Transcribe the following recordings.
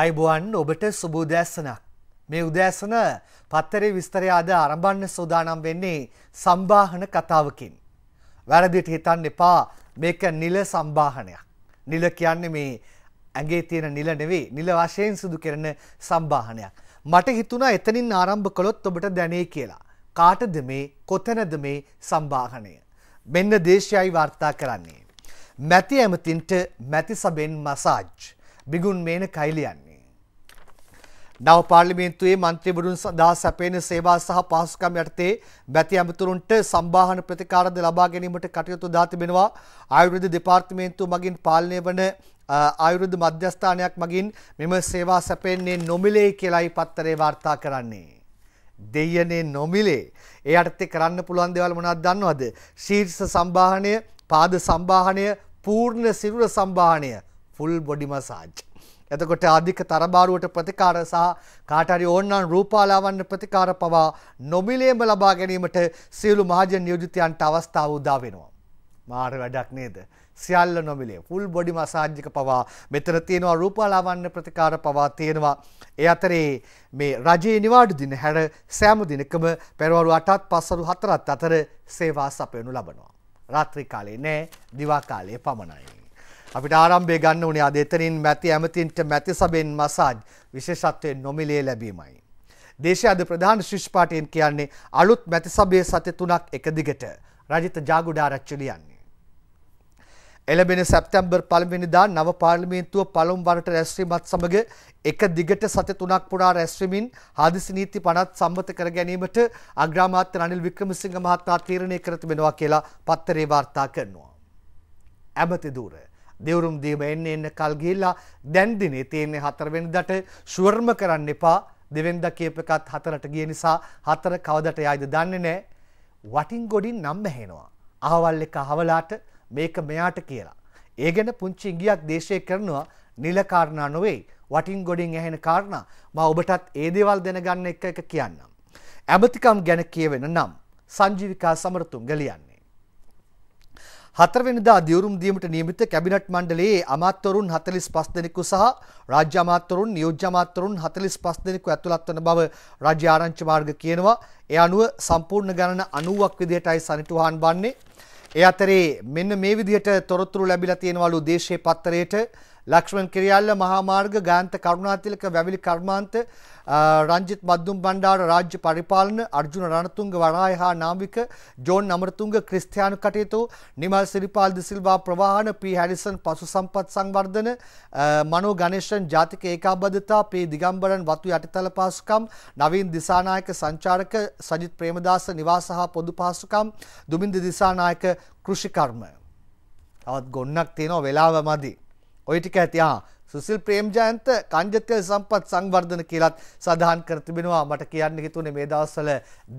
අයිබුවන් ඔබට සුබූදෑසනක්. මේ උදෑසන පත්තරේ විස්තරය අද අරඹන්න සූදානම් වෙන්නේ සම්බාහන කතාවකින්. වැරදිට හිතන්න එපා මේක නිල සම්බාහනයක්. නිල කියන්නේ මේ ඇගේ තියෙන නිල නෙවෙයි නිල වශයෙන් සිදු කරන සම්බාහනයක්. මට හිතුණා එතනින් ආරම්භ කළොත් ඔබට දැනේ කියලා. කාටද මේ කොතනද මේ සම්බාහනය? මෙන්න දේශයයි වාර්තා කරන්නේ. මැති ඇමතින්ට මැති සබෙන් මසාජ්. බිගුන් මේන කයිලියන්. නව පාර්ලිමේන්තුවේ මන්ත්‍රීවරුන් සඳහා සැපයෙන සේවා සහ පහසුකම් යටතේ බැති ඇමතුරුන්ට සම්බාහන ප්‍රතිකාරද ලබා ගැනීමට කටයුතු දා තිබෙනවා. ආයුර්වේද දෙපාර්තමේන්තුව මගින් පාලනය වන ආයුර්වේද මධ්‍යස්ථානයක් මගින් මෙම සේවා සැපෙන්නේ නොමිලේ කියලායි පත්තරේ වාර්තා කරන්නේ. දෙයනේ නොමිලේ. ඒ යටතේ කරන්න පුළුවන් දේවල් මොනවද දන්නවද? ශීර්ෂ සම්බාහනය, පාද සම්බාහනය, පූර්ණ සිරුර සම්බාහනය, ෆුල් බොඩි මසාජ්. එතකොට අධික තරබාරුවට ප්‍රතිකාර සහ කාටරි ඕන්නම් රූපාලාවන්ට ප්‍රතිකාර පවා නොමිලේම ලබා ගැනීමට සියලු මහජන නියෝජිතයන්ට අවස්ථාව උදා වෙනවා. මාර වැඩක් නේද? සියල්ල නොමිලේ. ෆුල් බොඩි මසාජ් එක පවා මෙතන තියෙනවා රූපාලාවන්‍ය ප්‍රතිකාර පවා තියෙනවා. ඒ අතරේ මේ රජයේ නිවාඩු දින හැර සෑම දිනකම පෙරවරු 8ත් පස්වරු 4ත් අතර සේවා සපයනු ලබනවා. රාත්‍රී කාලේ නෑ, දිවා කාලේ පමණයි. අපිට ආරම්භය ගන්න ඕනේ අද එතනින් මැති ඇමතින්ට මැති සබෙන් මසාජ් විශේෂත්වයෙන් නොමිලේ ලැබීමයි. දේශය අද ප්‍රධාන ශිෂ්පාටයෙන් කියන්නේ අලුත් මැති සබේ සති තුනක් එක දිගට රජිත ජාගුඩාරච්චි ලියන්නේ. එළබෙන සැප්තැම්බර් පළවෙනිදා නව පාර්ලිමේන්තුව පළමු වරට රැස්වීමත් සමග එක දිගට සති තුනක් පුරා රැස්වීමින් හදිසි නීති 50ත් සම්මත කර ගැනීමට අග්‍රාමාත්‍ය රනිල් වික්‍රමසිංහ මහතා තීරණය කර තිබෙනවා කියලා පත්තරේ වාර්තා කරනවා. ඇමති ධූරය දෙවරුම් දීම එන්න එන්න කල් ගිහිල්ලා දැන් දිනේ තියෙන්නේ 4 වෙනිදාට ෂුවර්ම කරන්න එපා දෙවෙනිදා කීප එකත් 4ට ගිය නිසා 4 කවදට යයිද දන්නේ නැහැ වටින් ගොඩින් නම් බැහැනවා අහවල් එක අහවලාට මේක මෙයාට කියලා ඒ ගැන පුංචි ඉඟියක් දේශය කරනවා නිල කාරණා නොවේ වටින් ගොඩින් ඇහෙන කාරණා මා ඔබටත් ඒ දේවල් දැනගන්න එක එක කියන්නම්. ඇමතිකම් ගැන කියවෙන නම් සංජීවිකා සමරතුංග ලියන්නේ. හතරවෙනිදා දියුරුම් දීමට නියමිත කැබිනට් මණ්ඩලයේ අමාත්‍යවරුන් 45 දෙනෙකු සහ රාජ්‍ය අමාත්‍යවරුන් නියෝජ්‍ය අමාත්‍යවරුන් 45 දෙනෙකු ඇතුළත් වන බව රාජ්‍ය ආරංචි මාර්ග කියනවා. ඒ අනුව සම්පූර්ණ ගණන 90ක් විදිහටයි සනිටුහන් වන්නේ. ඒ අතරේ මෙන්න මේ විදිහට තොරතුරු ලැබිලා තියෙනවලු දේශයේ පත්‍රයේට ලක්ෂ්මන් කිරියල්ල මහාමාර්ග ගාන්ත කරුණාතිලක වැවිලි කර්මාන්ත රංජිත් මද්දුම් බණ්ඩාර රාජ්‍ය පරිපාලන අර්ජුන රණතුංග වරාය හා නාමික ජෝන් අමරතුංග ක්‍රිස්තියානු කටයුතු නිමල් සිරිපාල් දිසිල්වා ප්‍රවාහන පී හැරිසන් පසු සම්පත් සංවර්ධන මනෝ ගණේෂන් ජාතික ඒකාබද්ධතා පී දිගම්බරන් වතු යටිතල පාසුකම් නවීන් දිසානායක සංචාරක සජිත් ප්‍රේමදාස නිවාස හා පොදු පාසුකම් දුමින්ද දිසානායක කෘෂිකර්ම. තවත් ගොන්නක් තියෙනවා වෙලාව මදි. ඔය ටික ඇති ආ සුසිල් ප්‍රේම්ජයන්ත කංජත්‍ය සම්පත් සංවර්ධන කියලත් සඳහන් කර තිබෙනවා මට කියන්න හිතුනේ මේ දවස්වල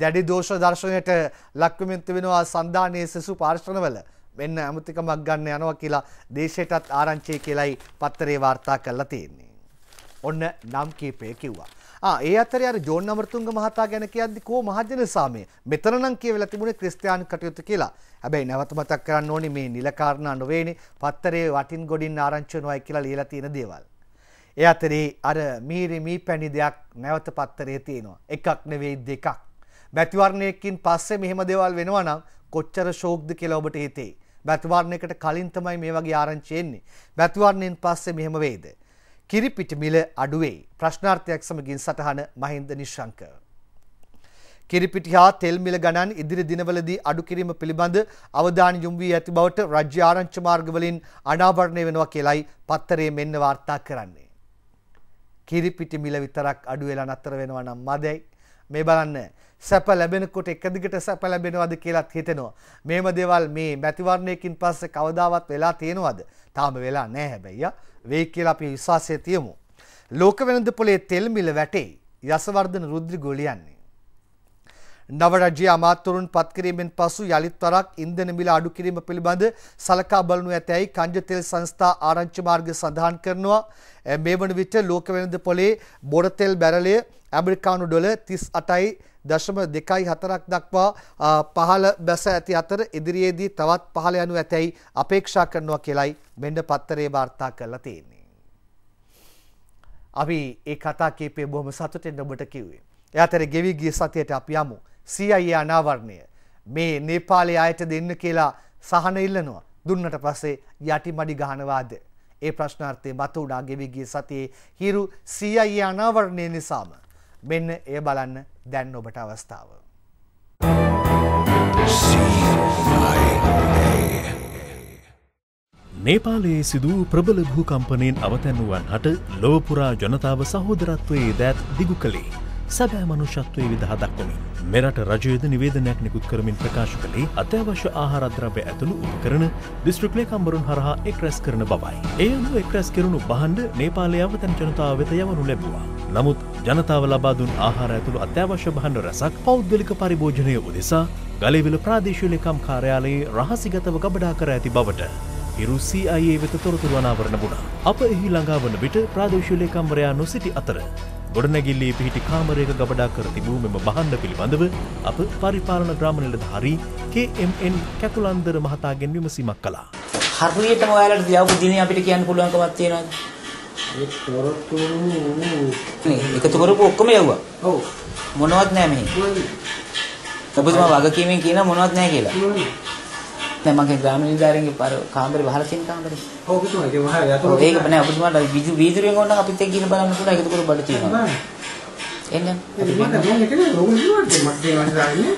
දැඩි දෝෂ දර්ශනයට ලක්වමින් තිබෙනවා සන්ධානයේ සසු පාර්ශ්වවල මෙන්න අමුතිකමක් ගන්න යනවා කියලා දේශයටත් ආරංචි කියලයි පත්තරේ වාර්තා කරලා තියෙන්නේ. ඔන්න නම් කීපය කිව්වා. ඒ අතරේ අර ජෝන් අමරතුංග මහතා ගැන කියද්දි කෝ මහජන සාමය මෙතන නම් කියවලා තිබුණේ ක්‍රිස්තියානි කටයුතු කියලා. හැබැයි නැවත මතක් කරන්න ඕනේ මේ නිලකාරණා නොවේනේ පත්තරේ වටින් ගොඩින් ආරංචි වෙනවායි කියලා ලියලා තියෙන දේවල්. ඒ අතරේ අර මීරි මී පැණි දෙයක් නැවත පත්තරේ තියෙනවා. එකක් නෙවෙයි දෙකක්. බැතිවර්ණයකින් පස්සේ මෙහෙම දේවල් වෙනවා නම් කොච්චර ෂෝක්ද කියලා ඔබට හිතේ. බැතිවර්ණයකට කලින් තමයි මේ වගේ ආරංචි එන්නේ. බැතිවර්ණයෙන් පස්සේ මෙහෙම වෙයිද? කිරිපිටිමිල අඩුවේ ප්‍රශ්නාර්ථයක් සමගින් සටහන මහින්ද නිශ්ශංක. කිරිපිටි හා තෙල්මිල ගණන් ඉදිරි දිනවලදී අඩු කිරීම පිළිබඳ අවධානය යොමු වී ඇති බවට රාජ්‍ය ආරංචි මාර්ගවලින් අනාවරණය වෙනවා කියලයි පත්තරේ මෙන්න වාර්තා කරන්නේ. කිරිපිටි මිල විතරක් අඩු වෙලා නතර වෙනවා නම් මදයි. මේ බලන්න සැප ලැබෙනකොට එක දිගට සැප ලැබෙනවද කියලාත් හිතෙනවා. මේම දේවල් මේ මැතිවරණයකින් පස්සේ කවදාවත් වෙලා තියෙනවද? තාම වෙලා නැහැ හැබැයි. වෙයි කියලා අපි විශ්වාසය තියමු. ලෝක වෙළඳ පොලේ තෙල් මිල වැටේ. යසවර්ධන රුද්‍ර ගොලියන්නේ. නව රජයේ අමාත්‍යවරුන් පත් කිරීමෙන් පසු යලිත් වරක් ඉන්ධන මිල අඩු කිරීම පිළිබඳ සලකා බලනු ඇතැයි කංජ තෙල් සංස්ථා ආරංචි මාර්ගය සඳහන් කරනවා. මේ වන විට ලෝක වෙළඳ පොලේ බොර තෙල් බැරලය ඇමරිකානු ඩොලර් 38යි දශම දෙකයි හතරක් දක්වා පහළ බැස ඇති අතර ඉදිරියේදී තවත් පහළ යනු ඇතැයි අපේක්ෂා කරනවා කියලයි මෙන්ඩ පත්තරේ වාර්තා කරලා තියෙන්නේ. අපි ඒ කතා කීපය බොහොම සතුටෙන් ඔබට කිව්වේ. ඒ අතර ගෙවි ගිය සතියට අපි යමු. CIA අනාවරණය මේ නේපාලයේ අයට දෙන්න කියලා සහන ඉල්ලනවා. දුන්නට පස්සේ යටි මඩි ගහනවාද? ඒ ප්‍රශ්නාර්ථය මතු වුණා ගෙවි ගිය සතියේ හිරු CIA අනාවරණය නිසාම. මෙන්න එය බලන්න දැන් ඔබට අවස්ථාව. නේපාලයේ සිදූ ප්‍රබල භූකම්පනයෙන් අවතැන්නුවන් හට ලෝපුරා ජනතාව සහෝදරත්වයේ දැත් දිගු කළේ. සැබෑ මනුෂ්‍යත්වය විදහ දක්වමින් මෙරට රජයේද නිවේදනයක් නිකුත් කරමින් ප්‍රකාශ කළේ අත්‍යවශ්‍ය ආහාරද්‍රව්‍ය ඇතුළු උපකරණ දිස්ත්‍රික් ලේකම්වරුන් හරහා එක් රැස් කරන බවයි. ඒ අනුව එක් රැස් කරනු බහණ්ඩ නේපාලය අවතැන් ජනතාව වෙත යවනු ලැබුවා. නමුත් ජනතාව ලබා දුන් ආහාර ඇතුළු අත්‍යවශ්‍ය බහණ්ඩ රැසක් පෞද්ගලික පරිභෝජනය උදෙසා ගලවිල ප්‍රාදේශීය ලේකම් කාර්යාලයේ රහසිගතව ගබඩා කර ඇති බවට රුසිIA වෙත තොරතුරුවනාවරණ වුණා. අප එහි ළඟාවන විට ප්‍රාදේශීය ලේකම්වරයා නොසිටි අතර ගොඩනැගිල්ලේ පිහිටි කාමරයක ගබඩා කර තිබූ මෙම බහන්න පිළිබඳව අප පරිපාලන ග්‍රාමණලධාරී KMN කැකුලන්දර මහතාගෙන් විමසීමක් කළා. හරියටම ඔයාලට දවපු දිනේ අපිට කියන්න පුළුවන්කමක් තියෙනවද? ඒ තොරතුරු එකතු කරපු ඔක්කොම යවුවා. ඔව්. මොනවත් නැහැ මෙහි. ඔබතුමා වගකීමෙන් කියන මොනවත් නැහැ කියලා. නෑ මගේ ග්‍රාම නිලධාරීන්ගේ පාර කාමරේ වහලා තියෙන කාමරේ. ඔව් ඔබතුමා ඒක වහලා යතෝ. ඒක නෑ ඔබතුමාට විදු වීදුරෙන් ඕන අපිත් එක්ක ගිහින් බලන්න පුළුවන් ඒක උඩ බඩ තියෙනවා. එන්න. මට මම ඒක නේ රෝගල් කිව්වට මට දේවල් දාන්නේ.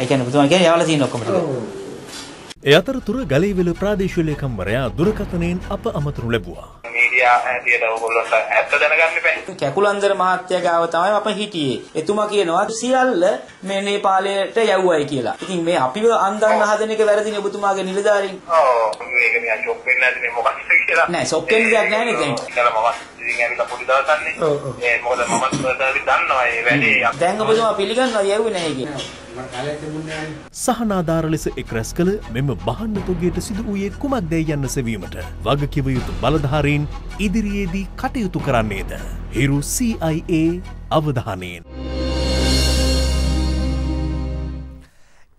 ඒ කියන්නේ ඔබතුමා කියන්නේ යවලා තියෙන ඔක්කොම ටික. ඔව්. එ අතරතුර ගලේවිල ප්‍රාදේශීය ලේකම්වරයා දුරකථනයෙන් අප අමතනු ලැබුවා. මීඩියා ඇදියට ඕගොල්ලොන්ට ඇත්ත දැනගන්න බැහැ. කැකුලන්දර මහත්තයා ගාව තමයි අප හිටියේ. එතුමා කියනවා සියල්ල මේ නේපාලයට යවුවයි කියලා. ඉතින් මේ අපිව අන්දන්න හදන එක වැරදිනේ ඔබතුමාගේ නිලධාරීන්. ඔව් මේක නිකන් ෂොක් වෙන්නේ නැතිනේ මොකක්ද කියලා. නෑ ෂොක් වෙන්නේ දෙයක් නෑනේ දැන්. ඉතින් ඇවිල්ලා පොඩි දවසන්නේ. ඒ මොකද මමත් සර්විස් දන්නවා ඒ වැඩේ. දැන් ඔබතුමා පිළිගන්නවා යව්වේ නැහැ කියලා. සහනාධාර ලෙස එක්රැස් කළ මෙම බහන්නතුගේට සිදු වූයේ කුමක්දැයි යන්න සෙවීමට වගකිව යුතු බලධාරීන් ඉදිරියේදී කටයුතු කරන්නේද. හිරු CIA අවධානයෙන්.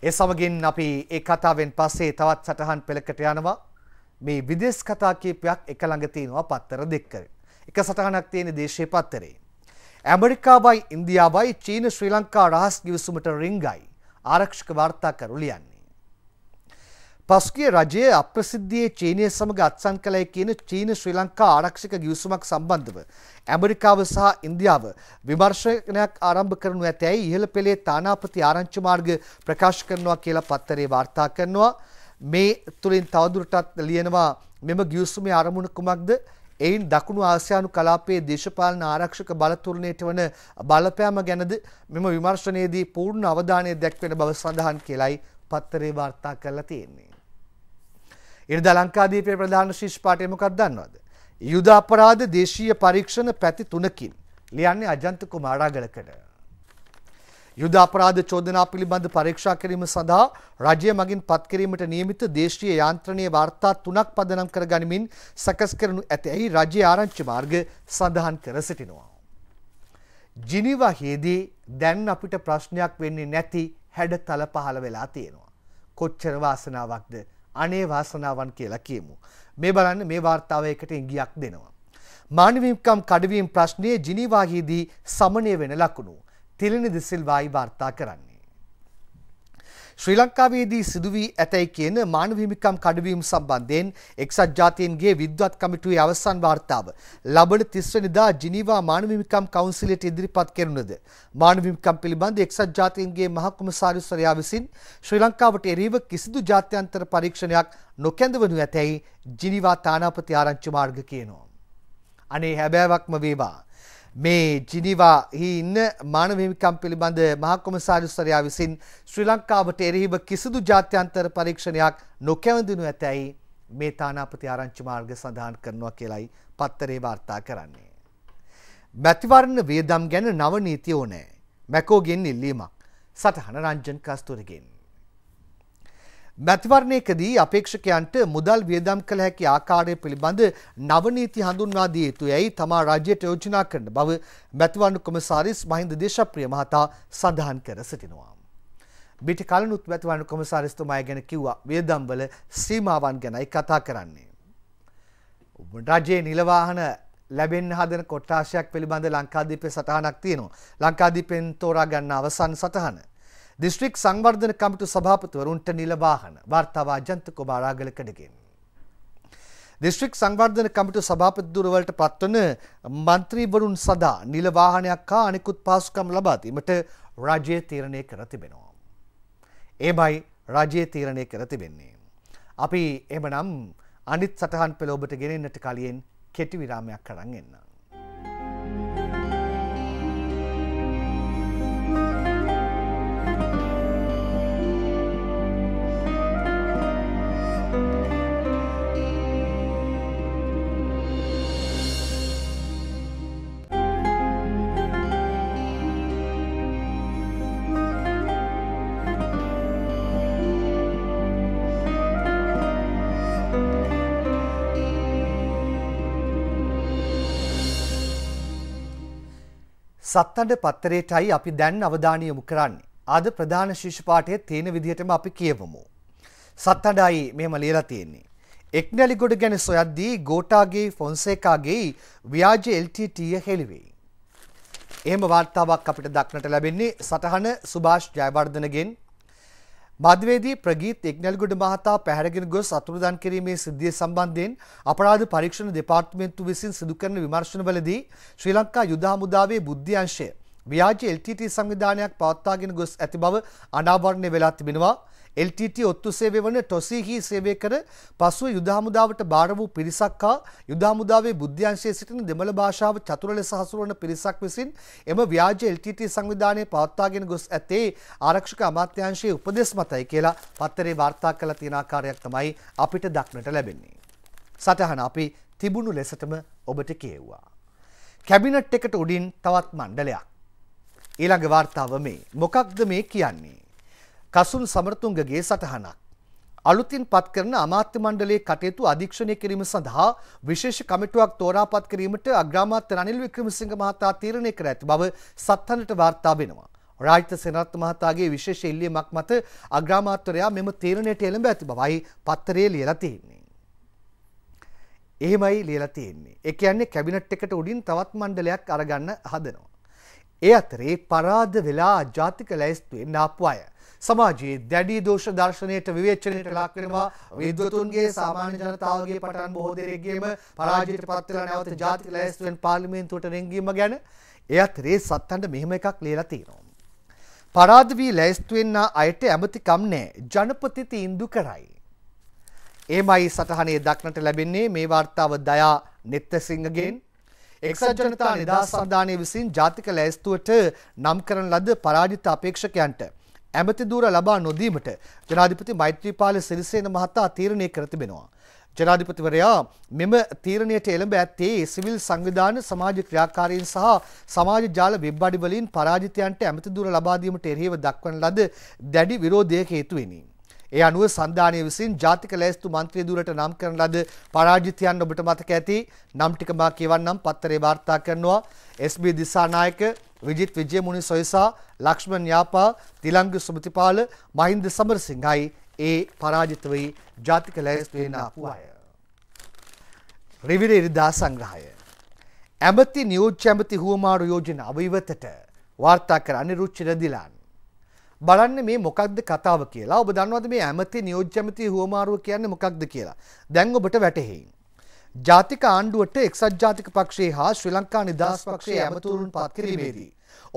ඒ සමගින් අපි ඒ කතාවෙන් පස්සේ තවත් සටහන් පෙළකට යනවා මේ විදෙස් කතා කීපයක් එක ළඟ තියෙනවා පත්තර දෙකකේ එක සටහනක් තියෙන දේශය පත්තරේ. ඇමරිකාබයි ඉන්දියාවයි චීන ශ්‍රී ලංකා රහස් ගිවිසුමට රිංගයි ආරක්ෂක වාර්තා කරුලියන්නේ. පස්ගේ රජය අප්‍රසිද්ධියයේ චීනය සමඟ අත්සන් කළය කියන චීන ශ්‍රී ලංකා ආරක්ෂක ගිවිසුමක් සම්බන්ධව. ඇමරිකාව සහ ඉන්දියාව විමර්ශනයක් ආරම්භ කරනු ඇතැයි ඉහළ පෙළේ තානාපති ආරංචමාර්ග ප්‍රකාශ කරනවා කියලා පත්තරේ වාර්තා කරනවා. මේ තුළින් තවදුරටත් ලියනවා මෙම ගියවසුමේ අරමුණ කුමක්ද එයින් දකුණු ආසියානු කලාපයේ දේශපාලන ආරක්ෂක බලතුරණයට වන බලපෑම ගැනද මෙම විමර්ශනයේදී පූර්ණ අවධානය දැක්වෙන බව සඳහන් කියලයි පත්තරේ වාර්තා කරලා තියෙන්නේ. ඉරිදා ලංකාදීපයේ ප්‍රධාන ශිෂ් පාඨය මොකක්ද දන්නවද? යුද අපරාධ දේශීය පරීක්ෂණ පැති තුනකින් ලියන්නේ අජන්ත කුමාරාගලකඩ. යුද අපරාධ චෝදනා පිළිබඳ පරීක්ෂා කිරීම සඳහා රජය මගින් පත් කිරීමට නියමිත දේශීය යාන්ත්‍රණයේ වාර්තා තුනක් පදනම් කර ගනිමින් සකස් කරනු ඇතැයි රජයේ ආරංචි මාර්ග සඳහන් කර සිටිනවා. ජිනිවාහේදී දැන් අපිට ප්‍රශ්නයක් වෙන්නේ නැති හැඩතල පහළ වෙලා තියෙනවා. කොච්චර වාසනාවක්ද අනේ වාසනාවන් කියලා කියමු. මේ බලන්න මේ වාර්තාව එකට ඉඟියක් දෙනවා. මානවීකම් කඩවීම් ප්‍රශ්නයේ ජිනිවාහිදී සමනය වෙන ලකුණු. තිලිනි දිසිල්වායි වාර්තා කරන්නේ. ශ්‍රී ලංකාවේදී සිදුවී ඇතැයි කියන මානව හිමිකම් කඩවීම සම්බන්ධයෙන් එක්සත් ජාතීන්ගේ විද්වත් කමිටුවේ අවසන් වාර්තාව ලබන 30 වෙනිදා ජිනීවා මානව හිමිකම් කවුන්සිලයට ඉදිරිපත් කෙරුණද මානව හිමිකම් පිළිබඳ එක්සත් ජාතීන්ගේ මහ කොමසාරිස්වරයා විසින් ශ්‍රී ලංකාවට එරෙහිව කිසිදු ජාත්‍යන්තර පරීක්ෂණයක් නොකැඳවනු ඇතැයි ජිනීවා තානාපති ආරංචි මාර්ග කියනවා අනේ හැබෑවක්ම වේවා මේ ජිනිවාහි ඉන්න මානව හිමිකම් පිළිබඳ මහකොමසාරිස්වරයා විසින් ශ්‍රී ලංකාවට එරෙහිව කිසිදු ජාත්‍යන්තර පරීක්ෂණයක් නොකැවඳිනු ඇතැයි මේ තානාපති ආරංචි මාර්ග සඳහන් කරනවා කියලයි පත්තරේ වාර්තා කරන්නේ. මැතිවරණ වියදම් ගැන නව නීතිය ඕනෑ. මැකෝගෙන් ඉල්ලීමක්. සටහන රංජන් කස්තුරගෙන්. මැතිවරණයකදී අපේක්ෂකයන්ට මුදල් වියදම් කළ හැකි ආකාරය පිළිබඳ නවනීති හඳුන්වා දිය යුතුයයි තමා රාජ්‍යයට යෝජනා කරන බව මැතිවරණ කොමසාරිස් මහින්ද දේශප්‍රිය මහතා සඳහන් කර සිටිනවා. බිට කලනුත් මැතිවරණ කොමසාරිස්තුමා ගැන කිව්වා වියදම්වල සීමාවන් ගැනයි කතා කරන්නේ. රජයේ නිලවාහන ලැබෙන් හදන කොට්ටාශයක් පිළිබඳ ලංකාදීපය සටහනක් තියෙනවා. ලංකාදීපෙන් තෝරා ගන්න අවසන් සටහන. දිස්ත්‍රික් සංවර්ධන කමිටු සභාපතිවරුන්ට නිල වාහන වාර්තාව අජන්ත කුමාරාගලකඩගෙන්. දිස්ත්‍රික් සංවර්ධන කමිටු සභාපති දුරවලට පත්වන මන්ත්‍රීවරුන් සදා නිල වාහනයක් හා අනෙකුත් පාසුකම් ලබා දීමට රජය තීරණය කර තිබෙනවා. ඒමයි රජය තීරණය කර තිබෙන්නේ. අපි එමනම් අනිත් සටහන් පෙළ ඔබට ගෙනෙන්නට කලින් කෙටි විරාමයක් කරන් එන්නා. සත්තඩ පත්තරේටයි අපි දැන් අවධානය යොමු කරන්නේ. අද ප්‍රධාන ශිෂ්‍ය පාඨයේ තියෙන විදිහටම අපි කියවමු. සත්තඩයි මෙහෙම ලියලා තියෙන්නේ. එක්නැලිගොඩ ගැන සොයද්දී ගෝටාගේ ෆොන්සේකාගේ ව්‍යාජ LTT හෙළිවේ. එහෙම වාර්තාවක් අපිට දක්නට ලැබෙන්නේ සටහන සුභාෂ් ජයවර්ධනගෙන් මධවේදී ප්‍රගීත් එක්නල්ගොඩ මහතා පැහැරගෙන ගොස් අතුරුදන් කිරීමේ සිද්ධිය සම්බන්ධයෙන් අපරාධ පරීක්ෂණ දෙපාර්තමේන්තුව විසින් සිදු කරන විමර්ශනවලදී ශ්‍රී ලංකා යුද හමුදාවේ බුද්ධ්‍යංශය ව්‍යාජ LTT සංවිධානයක් පවත්වාගෙන ගොස් ඇති බව අනාවරණය වෙලා තිබෙනවා. LTT ඔත්තු සේවය වන ටොසිහි සේවය කර පසුව යුද හමුදාවට බාර වූ පිරිසක් හා යුද හමුදාවේ බුද්ධ්‍යංශයේ සිටින දෙමළ භාෂාව චතුර ලෙස හසුරවන පිරිසක් විසින් එම ව්‍යාජ LTT සංවිධානය පවත්වාගෙන ගොස් ඇත්තේ ආරක්ෂක අමාත්‍යාංශයේ උපදෙස් මතයි කියලා පත්තරේ වාර්තා කළ තියෙන ආකාරයක් තමයි අපිට දක්නට ලැබෙන්නේ. සටහන අපි තිබුණු ලෙසටම ඔබට කියවුවා. කැබිනට් එකට උඩින් තවත් මණ්ඩලයක්. ඊළඟ වාර්තාව මේ මොකක්ද මේ කියන්නේ? කසුම් සමරතුංගගේ සටහනක්. අලුතින් පත් කරන අමාත්‍ය මණ්ඩලයේ කටයුතු අධීක්ෂණය කිරීම සඳහා විශේෂ කමිටුවක් තෝරාපත් කිරීමට අග්‍රාමාත්‍ය රනිල් වික්‍රමසිංහ මහතා තීරණය කර ඇති බව සත්හනට වාර්තා වෙනවා. රාජ්‍ය සෙනරත් මහතාගේ විශේෂ ඉල්ලීමක් මත අග්‍රාමාත්‍යරයා මෙම තීරණයට එළඹ ඇති බවයි පත්තරේ ලියලා තියෙන්නේ. එහෙමයි ලියලා තියෙන්නේ. ඒ කියන්නේ කැබිනට් එකට උඩින් තවත් මණ්ඩලයක් අරගන්න හදනවා. ඒ අතරේ පරාද වෙලා ජාතික ලැයිස්තුවෙන් ආපු අය සමාජයේ දැඩි දෝෂ දර්ශනයට විවේචනයට ලක් වෙනවා විද්වතුන්ගේ සාමාන්‍ය ජනතාවගේ පටන් බොහෝ දෙනෙක්ගේම පරාජයට පත් වෙලා නැවත ජාතික ලැයිස්තුවෙන් පාර්ලිමේන්තුවට රැඟීම ගැන එයත් රේ සත්තන්ට මෙහෙම එකක් ලියලා තියෙනවා. පරාද වී ලැයිස්තුවෙන්න අයට ඇමතිකම් නැහැ. ජනපති තීන්දුව කරයි. එමයි සටහනේ දක්නට ලැබෙන්නේ මේ වාර්තාව දයා නෙත්තසිංහගෙන් එක්සත් ජනතා නිදහස් සන්ධානය විසින් ජාතික ලැයිස්තුවට නම් කරන ලද පරාජිත අපේක්ෂකයන්ට ඇමති දූර ලබා නොදීමට ජනාධිපති මෛත්‍රීපාල සිරිසේන මහතා තීරණය කර තිබෙනවා. ජනාධිපතිවරයා මෙම තීරණයට එළඹ ඇත්තේ සිවිල් සංවිධාන සමාජ ක්‍රියාකාරීන් සහ සමාජ ජාල වෙබ් අඩි වලින් පරාජිතයන්ට ඇමති දුර ලබා දීමට එරෙහිව දක්වන ලද දැඩි විරෝධයක හේතු වෙනි. ඒ අනුව සන්ධානය විසින් ජාතික ලෑස්තු මන්ත්‍රී දුරට නම් කරන ලද පරාජිතයන් ඔබට මතක ඇති නම් ටික මා කියවන්නම් පත්තරේ වාර්තා කරනවා SB දිසානායක විජිත් විජයමුනි සොයසා ලක්ෂ්මන් යාපා තිලංග සුමතිපාල මහින්ද සමරසිංහයි ඒ පරාජිත වී ජාතික ලෑස්තුවේ නාපු අය. රිවිර ඉරිදා සංග්‍රහය ඇමති නියෝජ්‍ය ඇමති හුවමාරු යෝජන අවිවතට වාර්තා කර අනිරුච්චිර දිලාන් බලන්න මේ මොකක්ද කතාව කියලා. ඔබ දන්නවද මේ ඇමති නියෝජ්‍ය ඇමති හුවමාරුව කියන්නේ මොකක්ද කියලා? දැන් ඔබට වැටහෙයි. ජාතික ආණ්ඩුවට එක්සත් ජාතික පක්ෂයේ හා ශ්‍රී ලංකා නිදහස් පක්ෂයේ ඇමතුරුන් පත් කිරීමේදී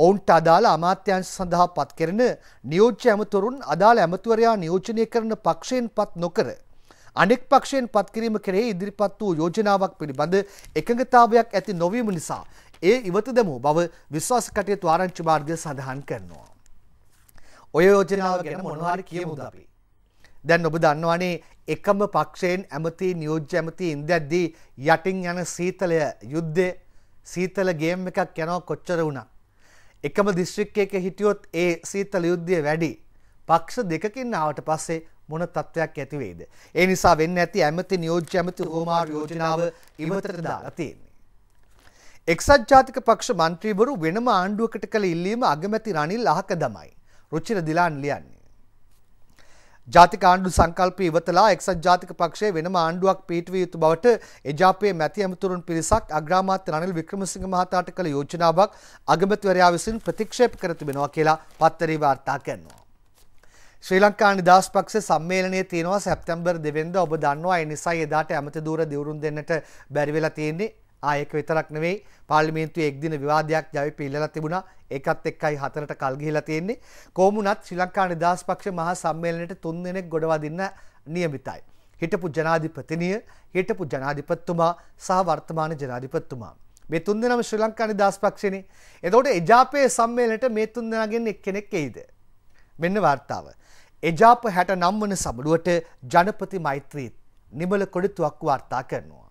ඔවුන්ට අදාළ අමාත්‍යංශ සඳහා පත් කරන නියෝජ්‍ය ඇමතුරුන් අදාළ ඇමතුවරයා නියෝජනය කරන පක්ෂයෙන් පත් නොකර අනෙක් පක්ෂයෙන් පත් කිරීම කෙරෙහි ඉදිරිපත් වූ යෝජනාවක් පිළිබඳ එකඟතාවයක් ඇති නොවීම නිසා ඒ ඉවත දැමූ බව විශ්වාස කටයුතු ආරංචි මාර්ගය සඳහන් කරනවා. ඔය යෝජනාව ගැන මොනවාරි කියමුද අපි. දැන් ඔබ දන්නවානේ එකම පක්ෂයෙන් ඇමති නියෝජ්‍ය ඇමති ඉන්දැද්දී යටින් යන සීතලය යුද්ධය සීතල ගේම් එකක් යනවා කොච්චර වුණා. එකම දිස්ත්‍රික්කයක හිටියොත් ඒ සීතල යුද්ධය වැඩි. පක්ෂ දෙකකින් ආවට පස්සේ මොන තත්ත්වයක් ඇතිවේද. ඒ නිසා වෙන්න ඇති ඇමති නියෝජ්‍ය ඇමති හෝමාර් යෝජනාව ඉවතට දාලා තියෙන්නේ. එක්සත් ජාතික පක්ෂ මන්ත්‍රීවරු වෙනම ආණ්ඩුවකට කළ ඉල්ලීම අගමැති රනිල් අහක දමයි. රුචිර දිලාන් ලියන්නේ. ජාතික ආණ්ඩු සංකල්පය ඉවතලා එක්සත් ජාතික පක්ෂය වෙනම ආණ්ඩුවක් පිහිටවිය යුතු බවට එජාපයේ මැති ඇමතුරුන් පිරිසක් අග්‍රාමාත්‍ය රනිල් වික්‍රමසිංහ මහතාට කළ යෝජනාවක් අගමැතිවරයා විසින් ප්‍රතික්ෂේප කර තිබෙනවා කියලා පත්තරේ වාර්තා කරනවා. ශ්‍රී ලංකා නිදහස් පක්ෂ සම්මේලනයේ තියෙනවා සැප්තැම්බර් 2 වෙනිදා ඔබ දන්නවා ඒ නිසා එදාට ඇමති දූර දිවුරුම් දෙන්නට බැරි වෙලා තියෙන්නේ ආයක විතරක් නෙවෙයි පාර්ලිමේන්තුවේ එක් දින විවාදයක් ජවිප ඉල්ලලා තිබුණා. ඒකත් එක්කයි හතරට කල් ගිහිලා තියෙන්නේ. කොමුණත් ශ්‍රී ලංකා නිදහස් පක්ෂ මහා සම්මේලනයේ තුන් දෙනෙක් ගොඩවදින්න නියමිතයි. හිටපු ජනාධිපතිනිය, හිටපු ජනාධිපතිතුමා සහ වර්තමාන ජනාධිපතිතුමා. මේ තුන් දෙනාම ශ්‍රී ලංකා නිදහස් පක්ෂනේ. එතකොට එජාපයේ සම්මේලනයට මේ තුන් දෙනාගෙන් එක්කෙනෙක් එයිද? මෙන්න වார்த்தාව. එජාප 69 වන සමුළුවට ජනපති මෛත්‍රී නිමල කොඩිතුවක් වාර්තා කරනවා.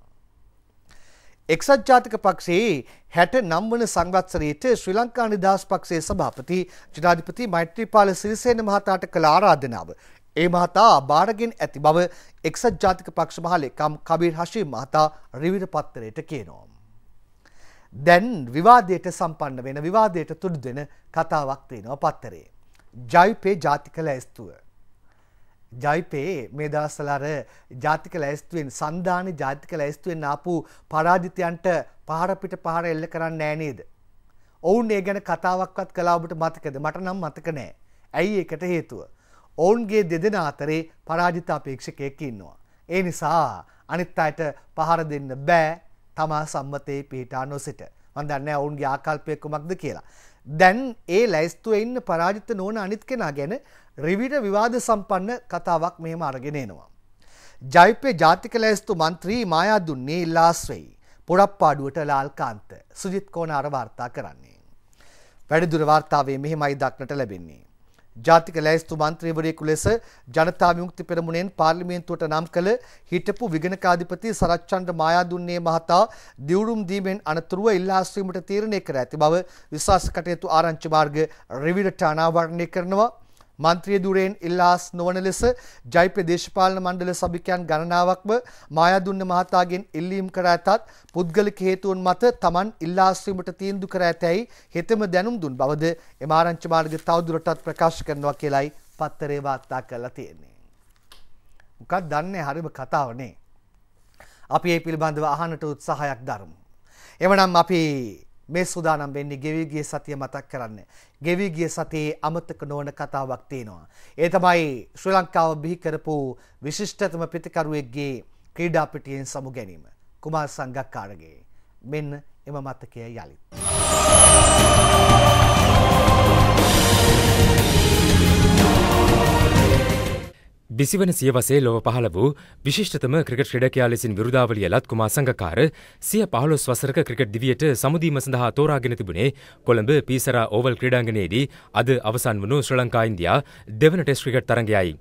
එක්සත් ජාතික පක්ෂයේ හැට නම්වන සංවත්සරයට ශ්‍රී ලංකා නිදහස් පක්ෂයේ සභාපති ජනාධිපති මෛත්‍රීපාල සිරිසේන මහතාට කළ ආරාධනාව. ඒ මහතා බාරගෙන් ඇති බව එක්සත් ජාතික පක්ෂ මහලේකම් කබීර් හෂීම් මහතා රිවිර පත්තරයට කියනවා. දැන් විවාදයට සම්පන්න වෙන විවාදයට තුඩු දෙන කතාවක් තියෙනවා පත්තරේ. ජයිපේ ජාතික ලැස්තුව. ජයිපේ මේ දවස්වල අර ජාතික ලැයිස්තුවෙන් සන්දානි ජාතික ලැයිස්තුවෙන් ආපු පරාජිතයන්ට පහර පිට පහර එල්ල කරන්නේ නෑ නේද? ඔවුන් ඒ ගැන කතාවක්වත් කළා ඔබට මතකද? මට නම් මතක නෑ. ඇයි ඒකට හේතුව? ඔවුන්ගේ දෙදෙනා අතරේ පරාජිත අපේක්ෂකයෙක් ඉන්නවා. ඒ නිසා අනිත් අයට පහර දෙන්න බෑ තමා සම්මතයේ පිහිටා නොසිට. මම දන්නේ ඔවුන්ගේ ආකල්පය කුමක්ද කියලා. දැන් ඒ ලැයිස්තුවේ ඉන්න පරාජිත නොවන අනිත් කෙනා ගැන රිවිට විවාද සම්පන්න කතාවක් මෙහෙම අරගෙන එනවා. ජෛප්‍ය ජාතික ලැයිස්තු මන්ත්‍රී මායාදුන් නීල්ලාස්වෙයි පොඩප්පාඩුවට ලාල්කාන්ත සුජිත් කෝනාර වාර්තා කරන්නේ. වැඩිදුර වාර්තාවේ මෙහෙමයි දක්නට ලැබෙන්නේ. ජාතික ලැයිස්තු මන්ත්‍රීවරයෙකු ලෙස ජනතා විමුක්ති පෙරමුණෙන් පාර්ලිමේන්තුවට නම් කළ හිටපු විගණකාධිපති සරච්චන්ද්‍ර මායාදුන්නේ මහතා දිවුරුම් දීමෙන් අනතුරුව ඉල්ලාස්වීමට තීරණය කර ඇති බව විශ්වාස කටයුතු ආරංචි මාර්ග රිවිඩට අනාවරණය කරනවා මන්ත්‍රිය දුරෙන් ඉල්ලාස් නොවන ලෙස ජෛප්‍ය දේශපාලන මණ්ඩල සභිකයන් ගණනාවක්ම මායදුන්න මහතාගෙන් ඉල්ලීම් කර ඇතත් පුද්ගලික හේතුන් මත Taman ඉල්ලාස් වීමට තීන්දුව කර ඇතැයි හෙතෙම දැනුම් දුන් බවද එම ආරංචි මාර්ග තවදුරටත් ප්‍රකාශ කරනවා කියලයි පත්තරේ වාර්තා කරලා තියෙන්නේ. මොකක්ද දන්නේ හරිම කතාවනේ. අපි ඒ පිළිබඳව අහන්නට උත්සාහයක් දරමු. එවනම් අපි මේ සූදානම් වෙන්නේ ගෙවි ගිය සතිය මතක් කරන්න. ගෙවි ගිය සතියේ අමතක නොවන කතාවක් තියෙනවා. ඒ තමයි ශ්‍රී ලංකාව බිහි කරපු විශිෂ්ටතම පිටකරුවෙක්ගේ ක්‍රීඩා පිටියෙන් සමු ගැනීම. කුමාර් සංගක්කාරගේ. මෙන්න එම මතකය යලිත්. බිසිවන සියවසේ ලොව පහළ වූ විශිෂ්ටතම ක්‍රිකට් ක්‍රඩකයා ලෙසින් විරුදාවලිය ලත් කුමා සංගකාර සිය පහළොස් වසරක ක්‍රිකට් දිවියට සමුදීම සඳහා තෝරාගෙන තිබුණේ කොළඹ පීසරා ඕවල් ක්‍රඩාංගනයේදී අද අවසන් වනු ශ්‍ර ලංකා ඉන්දයා දෙවන ටෙස් ක්‍රිකට් තරඟයයි.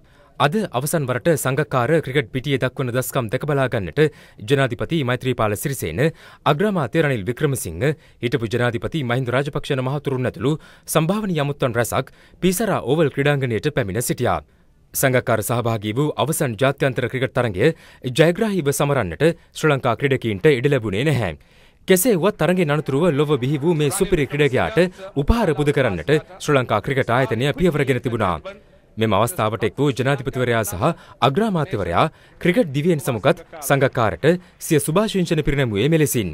අද අවසන් වරට සංගකාර ක්‍රිකට් පිටිය දක්වන දස්කම් දැකබලාගන්නට ජනාධිපති මෛත්‍රීපාල සිරිසේන අග්‍රාමාත්‍ය රනිල් වික්‍රමසිංහ හිටපු ජනාධිපති මහින්ද රාජපක්ෂ මහතුරුන් ඇතුළු සම්භාවනීය අමුත්තන් රැසක් පීසරා ඕවල් ක්‍රීඩාංගණයට පැමිණ සිටියා. සංගකාර සහභාගී වූ අවසන් ජාත්‍යන්තර ක්‍රිකට් තරගය ජයග්‍රාහීව සමරන්නට ශ්‍ර ලංකා ක්‍රඩකීන්ට ඉඩ ලැබුණේ නැහැ. කෙසේ වත් තරගේ අනතුරුව ලොව බිහි වූ මේ සුපිරි ක්‍රඩකයාට උපහාර පුද කරන්නට ශ්‍ර ලංකා ක්‍රිකට ආයතනය පියවරගෙන තිබුණා. මෙම අවස්ථාවට එක් වූ ජනාධිපතිවරයා සහ අග්‍රාමාත්‍යවරයා ක්‍රිකට් දිවියෙන් සමගත් සංගකාරට සිය සුභාශංෂණ පිරිනැමුවේ මෙලෙසින්.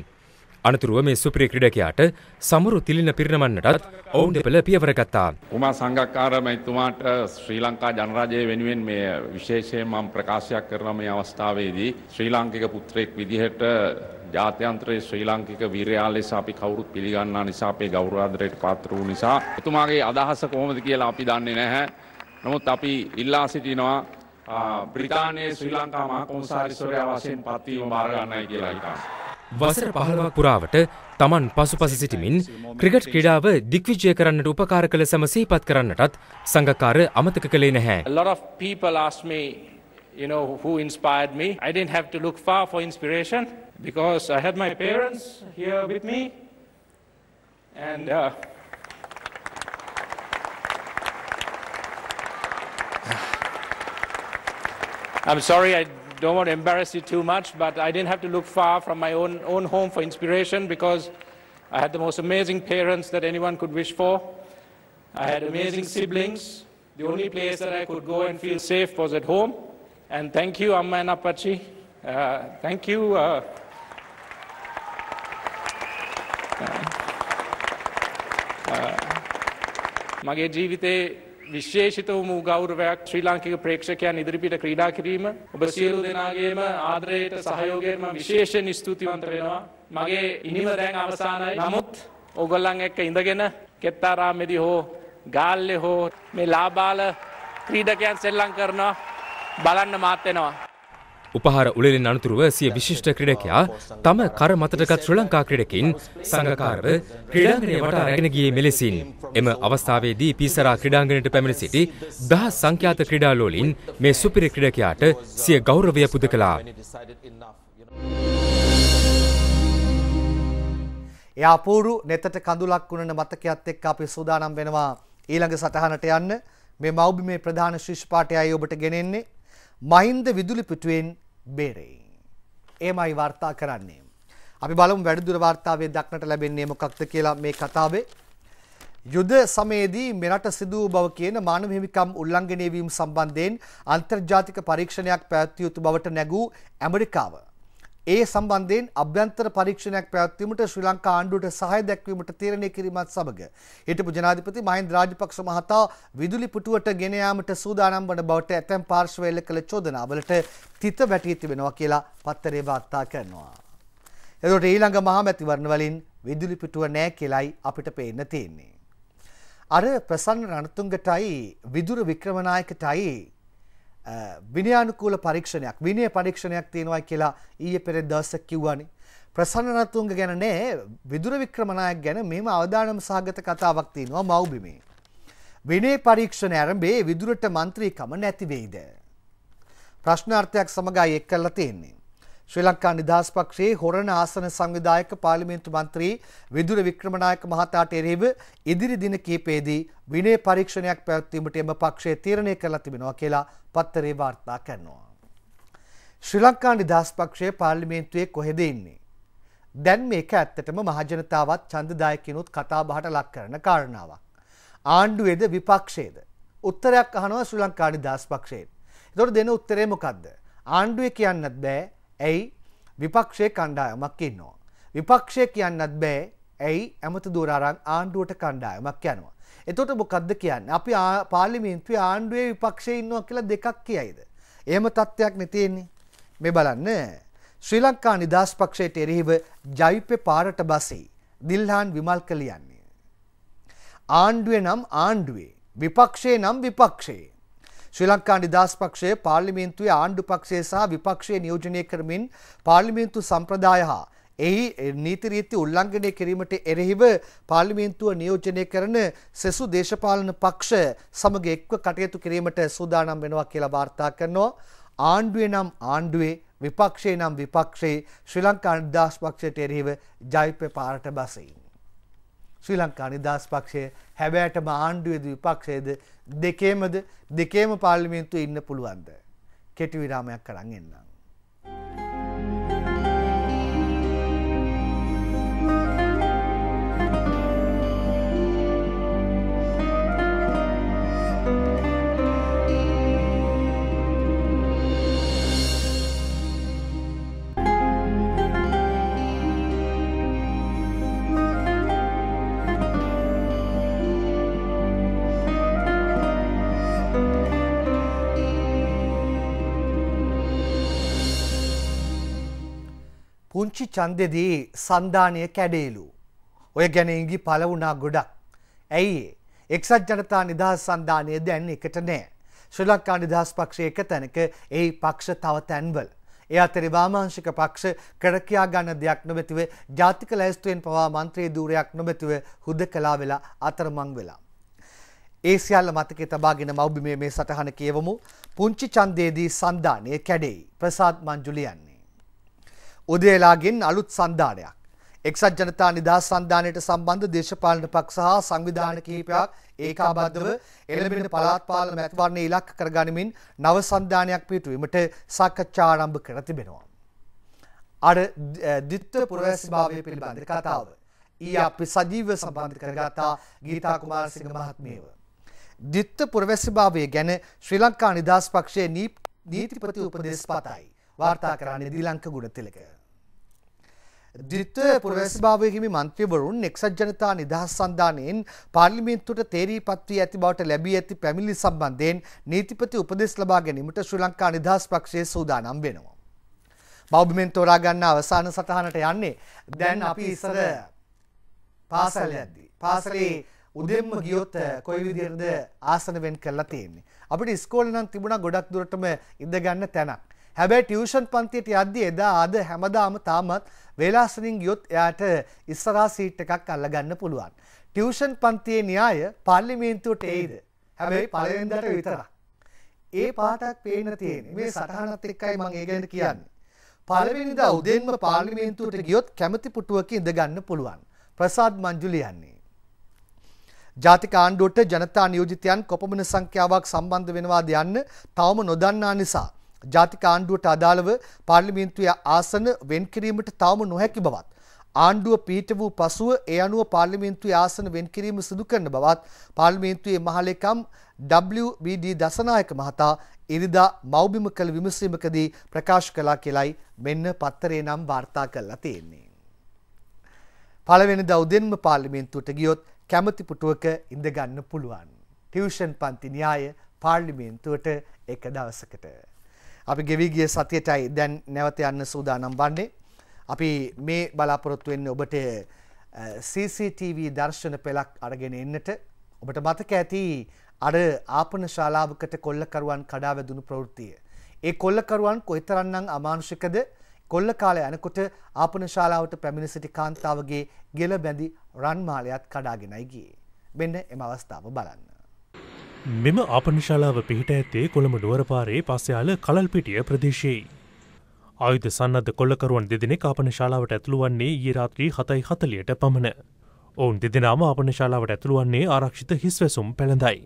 අනතුරුව මේ සුපිරි ක්‍රීඩකයාට සමරු තිලින පිරිනමන්නටත් ඔවුන් දෙපළ පියවර ගත්තා. උමා සංඝක්කාර මෛතුමාට ශ්‍රී ලංකා ජනරාජය වෙනුවෙන් මේ විශේෂයෙන් මම ප්‍රකාශයක් කරන මේ අවස්ථාවේදී ශ්‍රී ලාංකික පුත්‍රයෙක් විදිහට ජාත්‍යන්ත්‍රයේ ශ්‍රී ලාංකික වීරයා ලෙස අපි කවුරුත් පිළිගන්නා නිසා අපේ ගෞරවාදරයට පාත්‍ර වූ නිසා එතුමාගේ අදහස කොහොමද කියලා අපි දන්නේ නැහැ. නමුත් අපි ඉල්ලා සිටිනවා බ්‍රිතාන්‍යයේ ශ්‍රී ලංකා මහා කොමසාරිස්වරයා වශයෙන් පත්වීම බාර ගන්නයි කියලා හිතනවා. වසර පහළවක් පුරාවට තමන් පසුපස සිටිමින් ක්‍රිකට් ක්‍රඩාව දික්විජය කරන්නට උපකාර කළ සැම සහිපත් කරන්නටත් සංඟකාර අමතක කළේ නැහැ. You know who inspired me. I didn't have to look far for inspiration because I had my parents here with me, and uh, I'm sorry I don't want to embarrass you too much, but I didn't have to look far from my own, own home for inspiration because I had the most amazing parents that anyone could wish for. I had amazing siblings. The only place that I could go and feel safe was at home. And thank you, Amma and Apache. Uh, thank you. Uh, මගේ uh, uh, විශේෂිත වූ ගෞරවයක් ශ්‍රී ලාංකික ප්‍රේක්ෂකයන් ඉදිරිපිට ක්‍රීඩා කිරීම ඔබ සියලු දෙනාගේම ආදරයට සහයෝගයෙන්ම විශේෂෙන් ස්තුතිවන්ත වෙනවා මගේ ඉනිම දැන් අවසානයි නමුත් ඔගොල්ලන් එක්ක ඉඳගෙන කෙත්තාරාමෙදි හෝ ගාල්ලෙ හෝ මේ ලාබාල ක්‍රීඩකයන් සෙල්ලං කරනවා බලන්න මාත්වෙනවා උපහාර උළෙලින් අනතුරුව සිය විශිෂ්ට ක්‍රඩකයා තම කර මතටගත් ශ්‍ර ලංකා ක්‍රඩකින් සංගකාරව ක්‍රඩාගනය වට රැගෙන ගිය මෙලෙසින් එම අවස්ථාවේදී පිසරා ක්‍රඩාංගනයට පැමිණ සිටි දහ සංඛ්‍යාත ක්‍රඩාලෝලින් මේ සුපිරි ක්‍රඩකයාට සිය ගෞරවය පුද කළා. යාපූරු නෙතට කඳුලක් වුණන මතකයත් එක්ක අපි සූදානම් වෙනවා ඊළඟ සටහනට යන්න මේ මෞබිමේ ප්‍රධාන ශිෂ්පාටයයි ඔබට ගෙනෙන්නේ මහින්ද විදුලි පිටුවෙන් බේරෙයි. ඒමයි වාර්තා කරන්නේ. අපි බලමු වැඩිදුර වාර්තාවේ දක්නට ලැබෙන්නේ මොකක්ද කියලා මේ කතාවේ. යුද සමයේදී මෙරට සිදු වූ බව කියන මානව හිමිකම් උල්ලංඝනය වීම සම්බන්ධයෙන් අන්තර්ජාතික පරීක්ෂණයක් පැවැත්විය යුතු බවට නැගූ ඇමරිකාව ඒ සම්බන්ධයෙන් අභ්‍යන්තර පරීක්ෂණයක් පැවැත්වීමට ශ්‍රී ලංකා ආණ්ඩුවට සහාය දැක්වීමට තීරණය කිරීමත් සමග හිටපු ජනාධිපති මහින්ද රාජපක්ෂ මහතා විදුලි පුටුවට ගෙන යාමට සූදානම් වන බවට ඇතැම් පාර්ශ්වවල කළ චෝදනාවලට තිත වැටී තිබෙනවා කියලා පත්තරේ වාර්තා කරනවා. එතකොට ඊළඟ මහමැතිවරණ වලින් විදුලි පිටුව නැහැ කියලයි අපිට පේන්න තියෙන්නේ. අර ප්‍රසන්න රණතුංගටයි විදුර වික්‍රමනායකටයි විනයානුකූල පරීක්ෂණයක් විනය පරීක්ෂණයක් තියෙනවා කියලා ඊයේ පෙර දවසක් කිව්වනේ. ප්‍රසන්න රතුංග ගැන නෑ විදුර වික්‍රමනායක ගැන මෙහෙම අවදානම් සහගත කතාවක් තියෙනවා මව්බිමේ. විනය පරීක්ෂණ ආරම්භයේ විදුරට മന്ത്രിකම නැති වෙයිද? ප්‍රශ්නාර්ථයක් සමගයි එක් කරලා තියෙන්නේ. ශ්‍රී ලංකා නිදහස් පක්ෂයේ හොරණ ආසන සංවිධායක පාර්ලිමේන්තු මන්ත්‍රී විදුර වික්‍රමනායක මහතාට එරෙහිව ඉදිරි දින කිහිපයේදී විනය පරීක්ෂණයක් පැවැත්වීමට එම පක්ෂය තීරණය කරලා තිබෙනවා කියලා පත්තරේ වාර්තා කරනවා. ශ්‍රී ලංකා නිදහස් පක්ෂය පාර්ලිමේන්තුවේ කොහෙද ඉන්නේ? දැන් මේක ඇත්තටම මහජනතාවත් ඡන්දදායකිනුත් කතාබහට ලක් කරන කාරණාවක්. ආණ්ඩුවේද විපක්ෂයේද? උත්තරයක් අහනවා ශ්‍රී ලංකා නිදහස් පක්ෂයෙන්. ඒතකොට දෙන උත්තරේ මොකද්ද? ආණ්ඩුවේ කියන්නත් බෑ ඇයි විපක්ෂය කණ්ඩායමක් ඉන්නවා. විපක්ෂය කියන්නත් බෑ ඇයි ඇමති දූරාරං ආණ්ඩුවට කණ්ඩායමක් යනවා. එතොට මොකක්ද කියන්න අපි පාලිමින්ත්‍රී ආණ්ඩුවේ විපක්ෂය ඉන්නවා කියලා දෙකක් කියයිද. ඒම තත්ත්වයක් නැතියෙන්නේ මෙ බලන්න ශ්‍රී ලංකා නිදහස් පක්ෂයට එරෙහිව ජවිප්‍ය පාරට බසෙයි දිල්හාන් විමල් කලියන්නේ. ආණ්ඩුවේ නම් ආණ්ඩුවේ විපක්ෂයේ නම් විපක්ෂයේ ශ්‍රී ලංකා නිදහස් පක්ෂය පාර්ලිමේන්තුවේ ආණ්ඩු පක්ෂය සහ විපක්ෂය නියෝජනය කරමින් පාර්ලිමේන්තු සම්ප්‍රදාය හා එහි නීති රීති උල්ලංඝනය කිරීමට එරෙහිව පාර්ලිමේන්තුව නියෝජනය කරන සෙසු දේශපාලන පක්ෂ සමග එක්ව කටයුතු කිරීමට සූදානම් වෙනවා කියලා වාර්තා කරනවා. ආණ්ඩුවේ නම් ආණ්ඩුවේ විපක්ෂේ නම් විපක්ෂේ ශ්‍රී ලංකා නිදහස් පක්ෂයට එරෙහිව ජයිපේ පාරට බසෙයි. ශ්‍රී ලංකා නිදහස් පක්ෂය හැබෑටම ආණ්ඩුවේද විපක්ෂයේද දෙකේමද දෙකේම පාර්ලිමේන්තුවේ ඉන්න පුළුවන්ද කෙටි විරාමයක් කරන් එන්නම් පුංචි චන්දෙදී සන්ධානය කැඩේලු. ඔය ගැන ඉඟි පල වුණා ගොඩක්. ඇයි එක්සත් ජනතා නිදහස් සන්ධානය දැන් එකට නෑ. ශ්‍රී ලංකා නිදහස් පක්ෂය එක තැනක එහි පක්ෂ තව තැන්වල. එය අතරේ වාමාංශික පක්ෂ කරකයා ගන්න දෙයක් නොමැතිව ජාතික ලැයිස්තුවෙන් පවා මන්ත්‍රී ධූරයක් නොමැතිව හුදකලා වෙලා අතරමං වෙලා. ඒ සියල්ල මතකේ තබාගෙන මව්බිමේ මේ සටහන කියවමු. පුංචි ඡන්දයේදී සන්ධානය කැඩෙයි. ප්‍රසාද් මංජුලියන් උදේලාගෙන් අලුත් සන්ධානයක්. එක්සත් ජනතා නිදහස් සන්ධානයට සම්බන්ධ දේශපාලන පක්ෂ හා සංවිධාන කිහිපයක් ඒකාබද්ධව එළඹෙන පළාත් පාලන මැතිවරණ ඉලක්ක කරගනිමින් නව සන්ධානයක් පිටුවීමට සාකච්ඡා ආරම්භ කර තිබෙනවා. අර ද්විත්ව පුරවැසිභාවය පිළිබඳ කතාව ඊ අපි සජීව සම්බන්ධ කරගත්තා ගීතා කුමාරසිංහ මහත්මියව. ද්විත්ව පුරවැසිභාවය ගැන ශ්‍රී ලංකා නිදහස් පක්ෂයේ නීතිපති උපදේශ පතයි. වාර්තා කරන්නේ දී ලංක ගුණ තිලක. දිත්ව පුරවැසිභාවයහිමි මන්ත්‍රවරුන් එක්සත් ජනතා නිදහස් සන්ධානයෙන් පාර්ලිමේන්තුට තේරී පත්වී ඇති බවට ලැබී ඇති පැමිලි සම්බන්ධයෙන් නීතිපති උපදෙස් ලබා ගැනීමට ශ්‍රී ලංකා නිදහස් පක්ෂය සූදානම් වෙනවා. බෞද්ධමෙන් තෝරා ගන්න අවසාන සටහනට යන්නේ දැන් අපි ඉස්සර පාසල යද්දී පාසලේ උදෙන්ම ගියොත් කොයි විදිහටද ආසන වෙන් කරලා තියෙන්නේ අපිට ඉස්කෝලේ නම් තිබුණා ගොඩක් දුරටම ඉඳ ගන්න තැනක් හැබැයි ටියුෂන් පන්තියට යද්දී එදා ආද හැමදාම තාමත් වේලාසනින් ගියොත් එයාට ඉස්සරහා සීට් එකක් අල්ලගන්න පුළුවන්. ටියුෂන් පන්තියේ න්‍යාය පාර්ලිමේන්තුවට එයිද? හැබැයි පළවෙනිදට විතරක්. ඒ පාටක් පේන තියෙන්නේ මේ සටහනත් එක්කයි මම ඒ ගැන කියන්නේ. පළවෙනිදා උදෙන්ම පාර්ලිමේන්තුවට ගියොත් කැමති පුටුවක ඉඳ ගන්න පුළුවන්. ප්‍රසාද් මංජුලි යන්නේ. ජාතික ආණ්ඩුවට ජනතා නියෝජිතයන් කොපමණ සංඛ්‍යාවක් සම්බන්ධ වෙනවාද යන්න තවම නොදන්නා නිසා ජාතික ආණ්ඩුවට අදාළව පාර්ලිමේන්තුවේ ආසන වෙන් කිරීමට තවම නොහැකි බවත් ආණ්ඩුව පීට වූ පසුව ඒ අනුව පාර්ලිමේන්තුවේ ආසන වෙන් කිරීම සිදු කරන බවත් පාර්ලිමේන්තුවේ මහලේකම් WBD දසනායක මහතා ඉරිදා මව්බිම කළ විමසීමකදී ප්‍රකාශ කළා කියලයි මෙන්න පත්තරේ නම් වාර්තා කරලා තියෙන්නේ. පළවෙනිදා උදෙන්ම පාර්ලිමේන්තුවට ගියොත් කැමති පුටුවක ඉඳ ගන්න පුළුවන්. ටියුෂන් පන්ති න්‍යාය පාර්ලිමේන්තුවට එක දවසකට අපි ගෙවිගිය සතියටයි දැන් නැවත යන්න සූදානම් වන්නේ. අපි මේ බලාපොරොත්තු වෙන්නේ ඔබට CCTV දර්ශන පෙළක් අරගෙන එන්නට. ඔබට මතක ඇති අර ආපන ශාලාවකට කොල්ලකරුවන් කඩාවැදුණු ප්‍රවෘත්තිය. ඒ කොල්ලකරුවන් කොයිතරම්නම් අමානුෂිකද? කොල්ල කාලය යනකොට ආපන ශාලාවට පැමිණ සිටි කාන්තාවගේ ගෙල බැඳි රන් මාලයක් කඩාගෙනයි ගියේ. මෙන්න එම අවස්ථාව බලන්න. මෙම ආපනිශාලාව පිහිට ඇත්තේ කොළඹ නුවරපාරේ පස්සයාල කලල්පිටිය ප්‍රදේශයේ. ආයුධ සන්නද කොල්ලකරුවන් දෙදෙනෙ ආපනශාලාවට ඇතුළුවන්නේ ඒරාත්‍රී හතයි හතලියට පමණ. ඔවුන් දෙදෙනම ආපනශාලාවට ඇතුළුවන්නේ ආරක්ෂිත හිස්වැසුම් පැළඳයි.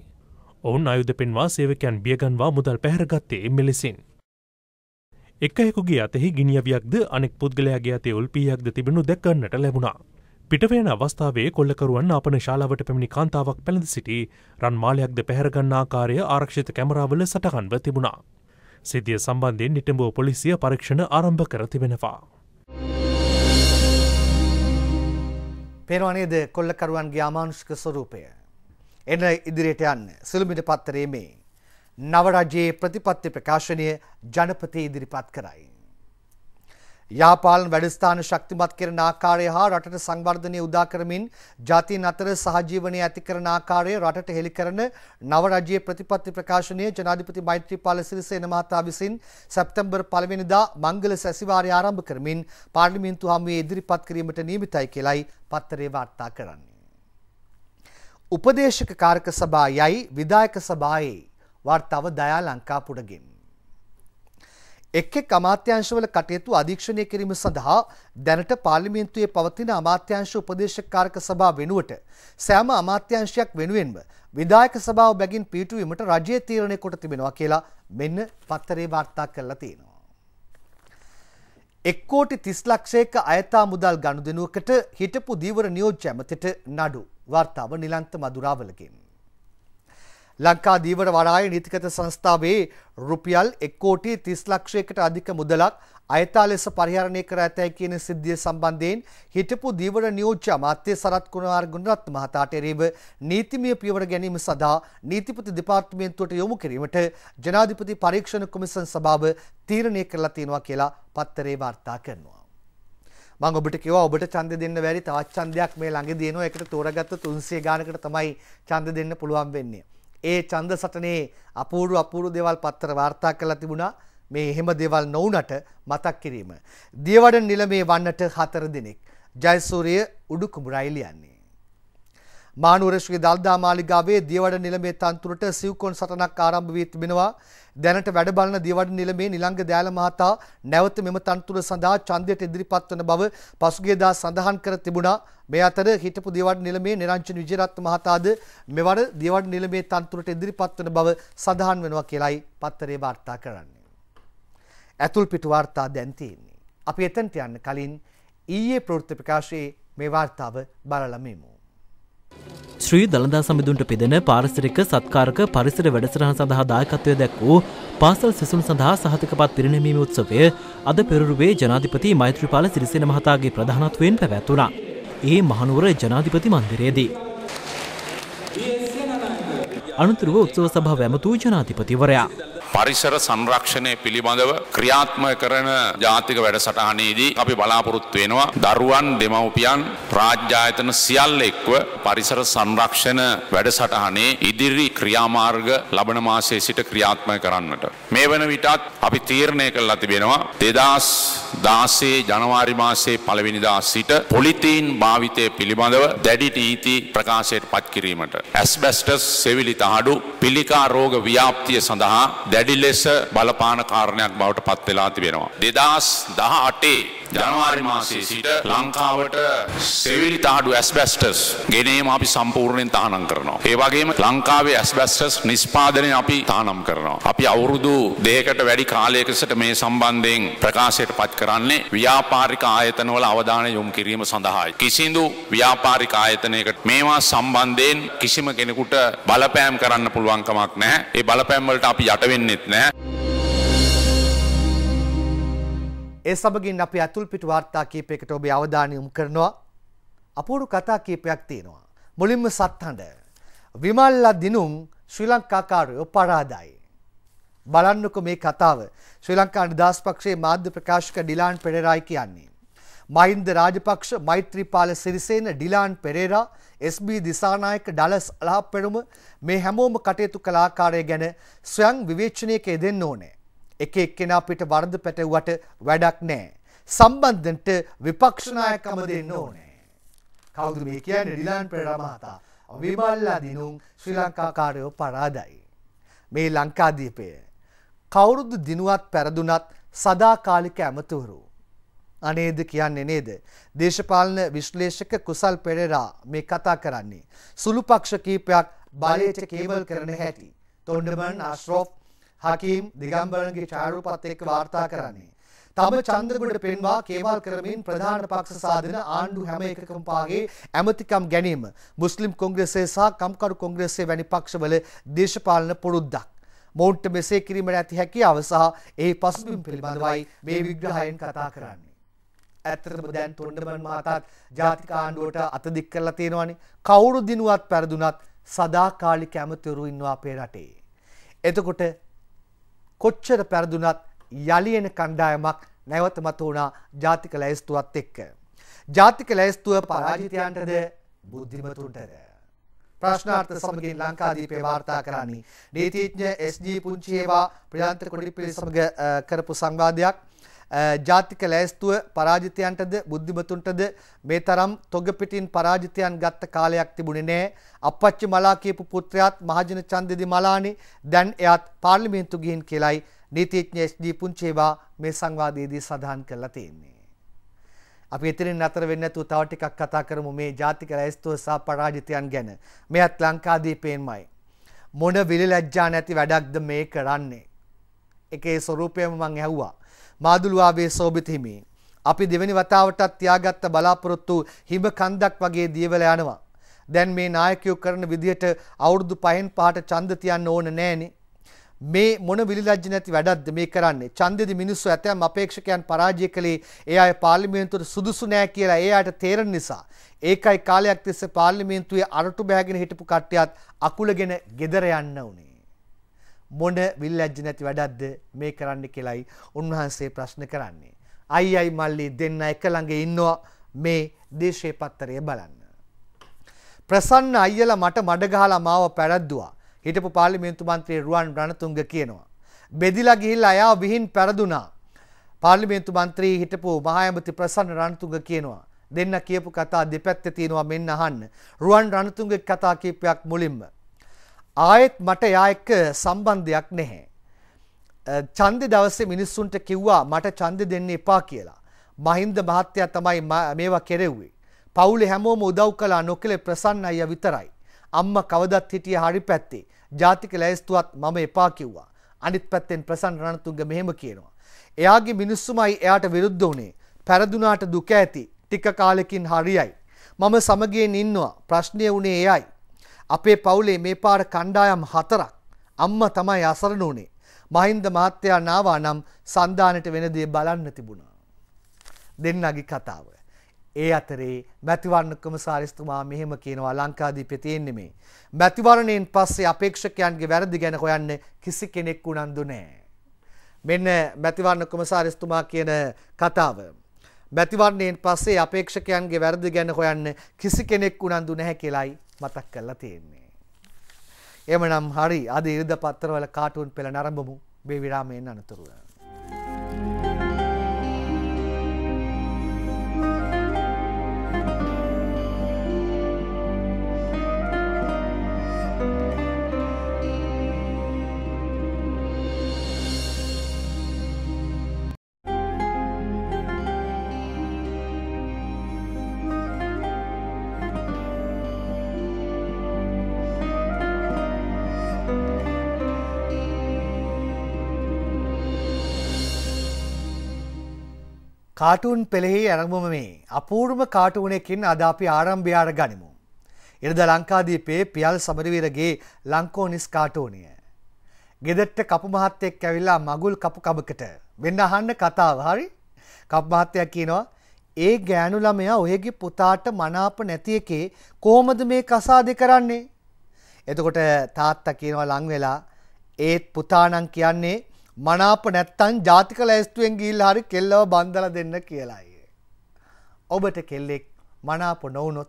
ඔවුන් අයුධ පෙන්වා සේවකයන් බියගන්වා මුදල් පැහරගත්තේ මෙලෙසින්. එකෙකුගේ අතෙහි ගිනිියවයක්ද අනෙක් පුද්ගලයාගේ අතේ උල්පියයක්ද තිබෙනු දැක්කන්නට ලැබුණා. පිටවයන අවස්ථාවේ කොල්ලකරුවන් අපන ශාලාවට පැමිණි කාන්තාවක් පැළඳ සිටි රන් මාලයක්ද පැහැරගන්නාකාරය ආරක්ෂිත කැමරාවල සටහන්ව තිබුණා. සිදිය සම්බන්ධයෙන් නිටඹෝ පොලිසිය පරීක්ෂණ ආරම්භ කර තිබෙනවා. පේනවනේද කොල්ලකරුවන්ගේ ආමානුෂික ස්වරූපය. එන ඉදිරියට යන්න සිළුමිට පත්තරේ මේ. නවරජයේ ප්‍රතිපත්ති ප්‍රකාශනය ජනපති ඉදිරිපත් කරයි. යාපාලන වැඩස්ථාන ශක්තිමත් කරන ආකාරය හා රටට සංවර්ධනය උදා කරමින් ජාතීන් අතර සහජීවනය ඇති කරන ආකාරය රටට හෙළි කරන නව රජයේ ප්‍රතිපත්ති ප්‍රකාශනය ජනාධිපති මෛත්‍රීපාල සිරිසේන මහතා විසින් සැප්තැම්බර් 1 වෙනිදා මංගල සැසිවාරය ආරම්භ කරමින් පාර්ලිමේන්තු හමුවේ ඉදිරිපත් කිරීමට නියමිතයි කියලයි පත්තරේ වාර්තා කරන්නේ. උපදේශක කාරක සභා යයි විදායක සභායේ වර්තාව දයා ලංකා පුඩගෙන්. එක් එක් අමාත්‍යංශවල කටයුතු අධීක්ෂණය කිරීම සඳහා දැනට පාර්ලිමේන්තුවේ පවතින අමාත්‍යංශ උපදේශකකාරක සභා වෙනුවට සෑම අමාත්‍යංශයක් වෙනුවෙන්ම විධායක සභාව බැගින් පිටුවීමට රජයේ තීරණය කොට තිබෙනවා කියලා මෙන්න පත්තරේ වාර්තා කරලා තියෙනවා. එක් කෝටි 30 ලක්ෂයක අයථා මුදල් ගනුදෙනුවකට හිටපු දීවර නියෝජ්‍ය ඇමතිට නඩු වාර්තාව නිලන්ත මදුරාවලගෙන්. ලංකා දීවර වරාය නීතිගත සංස්ථාවේ රුපියල් 1 කෝටි 30 ලක්ෂයකට අධික මුදලක් අයථා ලෙස පරිහරණය කර ඇතැයි කියන සිද්ධිය සම්බන්ධයෙන් හිටපු දීවර නියෝජ්‍ය අමාත්‍ය සරත් කුණාර ගුණරත්න මහතාට එරෙහිව නීතිමය පියවර ගැනීම සඳහා නීතිපති දෙපාර්තමේන්තුවට යොමු කිරීමට ජනාධිපති පරීක්ෂණ කොමිසන් සභාව තීරණය කරලා තියෙනවා කියලා පත්තරේ වාර්තා කරනවා. මං ඔබට කිව්වා ඔබට ඡන්ද දෙන්න බැරි තවත් ඡන්දයක් මේ ළඟදී එනවා ඒකට තෝරාගත්ත 300 ගානකට තමයි ඡන්ද දෙන්න පුළුවන් වෙන්නේ. ඒ ඡන්ද සටනේ අපූර්ව අපූර්ව දේවල් පත්තර වාර්තා කරලා තිබුණා. මේ එහෙම දේවල් නොවුනට මතක් කිරීම. දියවඩන නිලමේ වන්නට හතර දිනෙක්. ජයසූරිය උඩුකුඹුරයි ලියන්නේ. මානුවර ශ්‍රී දල්දා මාලිගාවේ දියවඩන නිලමේ තන්තුරට සිව්කොන් සටනක් ආරම්භ වී තිබෙනවා. දැනට වැඩ බලන දියවඩ නිලමේ නිලංග දයාල මහතා නැවත මෙම තනතුර සඳහා ඡන්දයට ඉදිරිපත් වන බව පසුගියදා සඳහන් කර තිබුණා. මේ අතර හිටපු දියවඩ නිලමේ නිරංජන විජේරත්න මහතාද මෙවර දියවඩ නිලමේ තනතුරට ඉදිරිපත් වන බව සඳහන් වෙනවා කියලයි පත්තරේ වාර්තා කරන්නේ. ඇතුල් පිටු වාර්තා දැන් තියෙන්නේ. අපි එතනට යන්න කලින් ඊයේ ප්‍රවෘත්ති ප්‍රකාශයේ මේ වාර්තාව බලලමිමු. ශ්‍රී දළදා සමිඳුන්ට පිදෙන පාරිසරික සත්කාරක පරිසර වැඩසටහන සඳහා දායකත්වය දැක් වූ පාසල් සිසුන් සඳහා සහතිකපත් පිරිනැමීම උත්සවය අද පෙරරුවේ ජනාධිපති මෛත්‍රීපාල සිරිසෙන මහතාගේ ප්‍රධානත්වයෙන් පැවැත්වුණා. ඒ මහනුවර ජනාධිපති මන්දිරයේදී. අනතුරුව උත්සව සභා වැමතූ ජනාධිපතිවරයා. පරිසර සංරක්ෂණය පිළිබඳව ක්‍රියාත්ම කරන ජාතික වැඩසටහනේදී අපි බලාපොරොත්තු වෙනවා දරුවන් දෙමව්පියන් රාජ්‍යායතන සියල්ල එක්ව පරිසර සංරක්ෂණ වැඩසටහනේ ඉදිරි ක්‍රියාමාර්ග ලබන මාසයේ සිට ක්‍රියාත්මක කරන්නට මේ වන විටත් අපි තීරණය කළා තිබෙනවා 2000 දාසේ ජනවාරි මාසේ පළවෙනිදා සිට පොලිතීන් භාවිතය පිළිබඳව දැඩි නීති ප්‍රකාශයට පත්කිරීමට. ඇස්බැස්ටස් සෙවිලි තහඩු පිළිකා රෝග ව්‍යාප්තිය සඳහා දැඩි ලෙස බලපාන කාරණයක් බවට පත්වෙලා තිබෙනවා. දෙදස් දහ අටේ ජනවාරි මාසයේ සිට ලංකාවට සෙවිලි තහඩු ඇස්බැස්ටස් ගෙනීම අපි සම්පූර්ණයෙන් තහනම් කරනවා. ඒ වගේම ලංකාවේ ඇස්බැස්ටස් නිෂ්පාදනය අපි තහනම් කරනවා. අපි අවුරුදු දෙකකට වැඩි කාලයකට මේ සම්බන්ධයෙන් ප්‍රකාශයට පත් කරන්නේ ව්‍යාපාරික ආයතනවල අවධානය යොමු කිරීම සඳහායි. කිසිදු ව්‍යාපාරික ආයතනයකට මේවා සම්බන්ධයෙන් කිසිම කෙනෙකුට බලපෑම් කරන්න පුළුවන් කමක් නැහැ. ඒ බලපෑම් වලට අපි යට වෙන්නෙත් නැහැ. ඒ සමගින් අපි ඇතුල් පිට වාර්තා කීපයකට ඔබේ අවධානය යොමු කරනවා. අපූරු කතා කීපයක් තියෙනවා. මුලින්ම සත්හඬ. විමල්ලා දිනුම් ශ්‍රී ලංකාකාරයෝ පරාදයි. බලන්නකො මේ කතාව ශ්‍රී ලංකා නිදහස් පක්ෂයේ මාධ්‍ය ප්‍රකාශක ඩිලාන් පෙරේරායි කියන්නේ. මහින්ද රාජපක්ෂ මෛත්‍රීපාල සිරිසේන ඩිලාන් පෙරේරා SB දිසානායක ඩලස් අලහප්පෙනුම මේ හැමෝම කටයුතු කළ ආකාරය ගැන ස්වයං විවේචනයක යෙදෙන්න ඕනේ. එක එක්කෙනා අපිට වරද පැටව්වට වැඩක් නැහැ. සම්බන්ධන්ට විපක්ෂ නායකකම දෙන්න ඕනේ. කවුද මේ කියන්නේ? ඩිලාන් පෙරේරා මහතා. විමල්ලා දිනුම් ශ්‍රී ලංකාකාරයෝ පරාදයි. මේ ලංකාදීපය කවුරුදු දිනුවත් පැරදුනත් සදාකාලික ඇමතුවරු. අනේද කියන්නේ නේද. දේශපාලන විශ්ලේෂක කුසල් පෙරේරා මේ කතා කරන්නේ. සුළු පක්ෂ කීපයක් බලයට කේවල් කරන හැටි. තොන්ඩමන් අශ්‍රෝප් හකීම් දිගම්බරන්ගේ ඡායාරූපත් එක්ක වාර්තා කරන්නේ. තම චන්ද්‍රගුණට පෙන්වා කේවල් කරමින් ප්‍රධාන පක්ෂ සාධන ආණ්ඩු හැම එකකම පාගේ ඇමතිකම් ගැනීම මුස්ලිම් කොංග්‍රසය සහ කම්කරු කොංග්‍රසය වැනි පක්ෂවල දේශපාලන පුරුද්දක්. මොවුන්ට මෙසේ කිරීමට ඇති හැකියාව සහ ඒ පසුබිම් පිළිබඳවයි මේ විග්‍රහයෙන් කතා කරන්නේ. ඇත්තටම දැන් තොණ්ඩමන් මහතාත් ජාතික ආණ්ඩුවට අතදික් කරලා තියෙනවනේ. කවුරු දිනුවත් පෙරදුනත් සදාකාලික ඇමතිවරු ඉන්නවා අපේ රටේ. එතකොට කොච්චර පැරදුනත් යළියෙන කණ්ඩායමක් නැවත මත වුණා ජාතික ලැයිස්තුවත් එක්ක. ජාතික ලැයිස්තුව පරාජිතයන්ටද බුද්ධිමතුන්ටද. ප්‍රශ්නාර්ථ සමගින් ලංකාදීපේ වාර්තා කරන්නේ. නීතිඥ SG පුංචි ඒවා ප්‍රියන්ත කොඩිපිලි සමග කරපු සංවාදයක්. ජාතික ලෑස්තුව පරාජිතයන්ටද බුද්ධිමතුන්ටද මේ තරම් තොග පිටින් පරාජිතයන් ගත්ත කාලයක් තිබුණේ නෑ. අපච්චි මලා කියපු පුත්‍රයාත් මහජන ඡන්දෙදි මලානේ දැන් එයාත් පාර්ලිමේන්තු ගිහින් කියලයි නීතිඥ එස්.ජී. පුංචේවා මේ සංවාදයේදී සඳහන් කරලා තියෙන්නේ. අපි එතනින් නතර වෙන්නේ නැතුව තව ටිකක් කතා කරමු මේ ජාතික ලැයිස්තුව සහ පරාජිතයන් ගැන. මෙයත් ලංකාදීපේන්මයි. මොන විලි ලැජ්ජා නැති වැඩක්ද මේ කරන්නේ. එකේ ස්වරූපයම මං ඇහුවා. මාදුළුවාවේ සෝබිත හිමි. අපි දෙවැනි වතාවටත් තියාගත්ත බලාපොරොත්තු හිඹ කන්දක් වගේ දියවල යනවා. දැන් මේ නායකයෝ කරන විදිහට අවුරුදු පහෙන් පහට ඡන්ද තියන්න ඕන නෑනේ. මේ මොන විලිලජ්ජ නැති වැඩක්ද මේ කරන්නේ? ඡන්දෙදි මිනිස්සු ඇතැම් අපේක්ෂකයන් පරාජය කළේ ඒ අය පාර්ලිමේන්තුවට සුදුසු නෑ කියලා ඒ අයට තේරෙන නිසා. ඒකයි කාලයක් තිස්සේ පාර්ලිමේන්තුවේ අරටු බෑගෙන හිටපු කට්ටියත් අකුලගෙන ගෙදර යන්න උනේ. මොඩ විල්ලජ්ජ නැති වැඩක්ද මේ කරන්න කෙලයි උන්වහන්සේ ප්‍රශ්න කරන්නේ. අයි අයි මල්ලි දෙන්න එක ළඟ ඉන්නවා මේ දේශය පත්තරය බලන්න. ප්‍රසන්න අයියල මට මඩගහලා මාව පැරද්දවා හිටපු පාලිමේන්තු මන්ත්‍රයේ රුවන් බ්‍රණතුංග කියනවා. බෙදිලා ගිහිල් අයා විහින් පැරදුනා. පාලිමේන්තු මන්ත්‍රී හිටපු මහායමති ප්‍රසන්න රණතුංග කියනවා. දෙන්න කියපු කතා දෙපැත්ත තියෙනවා මෙන්න අහන්න. රුවන් රණතුංගේ කතා කීපයක් මුලින්ම ආයෙත් මට එයා එක්ක සම්බන්ධයක් නැහැ. ඡන්දෙ දවසේ මිනිස්සුන්ට කිව්වා මට ඡන්දෙ දෙන්න එපා කියලා. මහින්ද මහත්තයා තමයි මේවා කෙරෙව්වේ. පවුලේ හැමෝම උදව් කළා නොකලේ ප්‍රසන්න අයියා විතරයි. අම්මා කවදත් හිටියේ හරි පැත්තේ. ජාතික ලැයිස්තුවත් මම එපා කිව්වා. අනිත් පැත්තෙන් ප්‍රසන්න රණතුංග මෙහෙම කියනවා. එයාගේ මිනිස්සුමයි එයාට විරුද්ධ වුණේ. පැරදුනාට දුක ඇති. ටික කාලෙකින් හරියයි. මම සමගියෙන් ඉන්නවා. ප්‍රශ්නය වුණේ එයයි. අපේ පවුලේ මේ පාර කණ්ඩායම් හතරක් අම්ම තමයි අසරණ වුණේ. මහින්ද මහත්තයා නාවා නම් සන්ධානට වෙන දේ බලන්න තිබුණා. දෙන්නගේ කතාව. ඒ අතරේ මැතිවරණ කොමසාරිස්තුමා මෙහෙම කියනවා ලංකාදීපේ තියෙන්නේ මේ. මැතිවරණයෙන් පස්සේ අපේක්ෂකයන්ගේ වැරදි ගැන හොයන්න කිසි කෙනෙක් උනන්දු නැහැ. මෙන්න මැතිවරණ කොමසාරිස්තුමා කියන කතාව. මැතිවරණයෙන් පස්සේ අපේක්ෂකයන්ගේ වැරදි ගැන හොයන්න කිසි කෙනෙක් උනන්දු නැහැ කියලායි මතක් කරලා තියෙන්නේ. එමනම් හරි අද ඉරිද පත්තරවල කාටුන් පෙළ නරඹමු මේ විරාමයෙන් අනතුරුව. කාටුන් පෙළෙහි ඇරඹුම මේ අපූර්ම කාටුනයකින් අද අපි ආරම්භයාර ගනිමු. ඉරද ලංකාදීපේ පියල් සමරවීරගේ ලංකෝනිස් කාටෝනය. ගෙදට්ට කපු මහත්තයෙක් ඇවිල්ලා මගුල් කපු කමකට වෙන්න අහන්න කතාව හරි කප්මහත්තයක් කියනවා ඒ ගෑනු ළමයා ඔයගේ පුතාට මනාප නැති එකේ කොහොමද මේ කසාදෙ කරන්නේ. එතකොට තාත්තා කියනවා ලංවෙලා ඒත් පුතානං කියන්නේ මනාප නැත්තන් ජාතික ලැස්තුවෙන් ගිල් හරි කෙල්ලව බන්දල දෙන්න කියලාය. ඔබට කෙල්ලෙක් මනාප නොවනොත්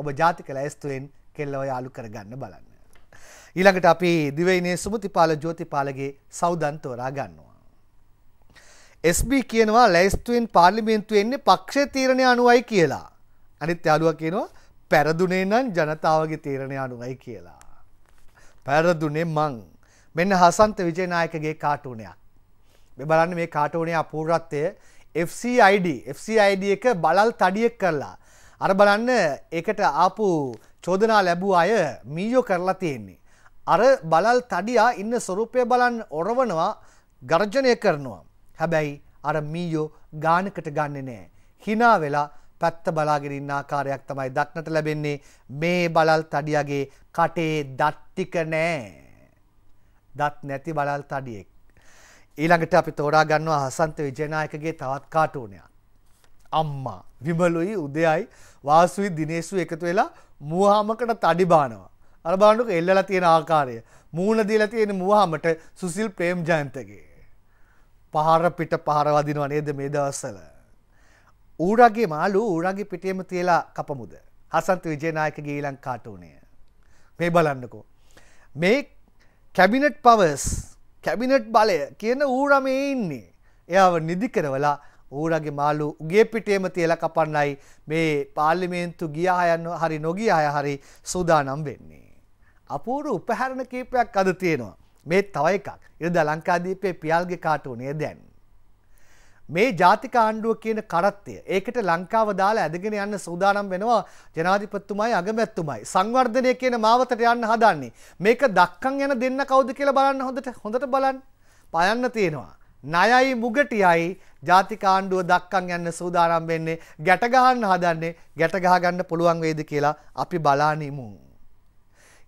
ඔබ ජාතික ලැස්තුවෙන් කෙල්ලව යාලු කරගන්න බලන්න. ඊළඟට අපි දිවයිනේ සුමතිපාල ජෝතිපාලගේ සෞදන්තෝරා ගන්නවා. SB කියනවා ලැස්තුවෙන් පාර්ලිමේන්තු එන්නේ පක්ෂ තීරණය අනුවයි කියලා. අනිත් යාළුවා කියනවා පැරදුනේ නම් ජනතාවගේ තීරණය අනුවයි කියලා. පැරදුනේ මං. මෙන්න හසන්ත විජයනායකගේ කාටුනයක්. මෙ බලන්න මේ කාටුනය අපූර්රත්වය FCID FCID එක බලල් තඩියෙක් කරලා. අර බලන්න ඒකට ආපු චෝදනා ලැබූ අය මීයෝ කරලා තියෙන්නේ. අර බලල් තඩියා ඉන්න ස්වරූපය බලන් ඔරවනවා ගර්ජනය කරනවා. හැබැයි අර මීයෝ ගානකට ගන්න නෑ. හිනා වෙලා පැත්ත බලාගෙන ඉන්න ආකාරයක් තමයි දක්නට ලැබෙන්නේ මේ බලල් තඩියාගේ කටේ දත්තික නෑ. දත් නැති බලල් තඩියෙක්. ඊළඟට අපි තෝරා ගන්නවා හසන්ත විජයනායකගේ තවත් කාටුනයක්. අම්මා විමලුයි උදයයි වාසුයි දිනේසු එකතු වෙලා මුවහමකට තඩි බානවා. අර බලන්නක එල්ලලා තියෙන ආකාරය. මූණ දීලා තියෙන මුවහමට සුසිල් ප්‍රේම්ජයන්තගේ. පහර පිට පහර වදිනව නේද මේ දවස්වල. ඌරගේ මාළු ඌරගේ පිටියම තියලා කපමුද. හසන්ත විජයනායකගේ ඊළඟ කාටුනය. මේ බලන්නකෝ. මේ කැබිනට් පවස් කැබිනට් බලය කියන ඌරමේ ඉන්නේ. එයාව නිදි කරවලා ඌරගේ මාළු උගේ පිටේම තියලා කපන්නයි මේ පාර්ලිමේන්තු ගියා යන්න හරි නොගියා අය හරි සූදානම් වෙන්නේ. අපූර්ව උපහරණ කීපයක් අද තියෙනවා. මේ තව එකක්. ඉරිදා ලංකාදීපේ පියල්ගේ කාටුනේ දැන්. මේ ජාතික ආණ්ඩුව කියන කරත්තය ඒකට ලංකාව දාලා ඇදගෙන යන්න සූදානම් වෙනවා ජනාධිපතිතුමයි අගමැතිතුමයි සංවර්ධනය කියන මාවතට යන්න හදන්නේ මේක දක්කන් යන දෙන්න කවුද කියලා බලන්න හොඳට හොඳට බලන්න පයන්න තියෙනවා ණයයි මුගටියයි ජාතික ආණ්ඩුව දක්කන් යන්න සූදානම් වෙන්නේ ගැට ගහන්න හදන්නේ ගැට ගහ ගන්න පුළුවන් වේද කියලා අපි බලනිමු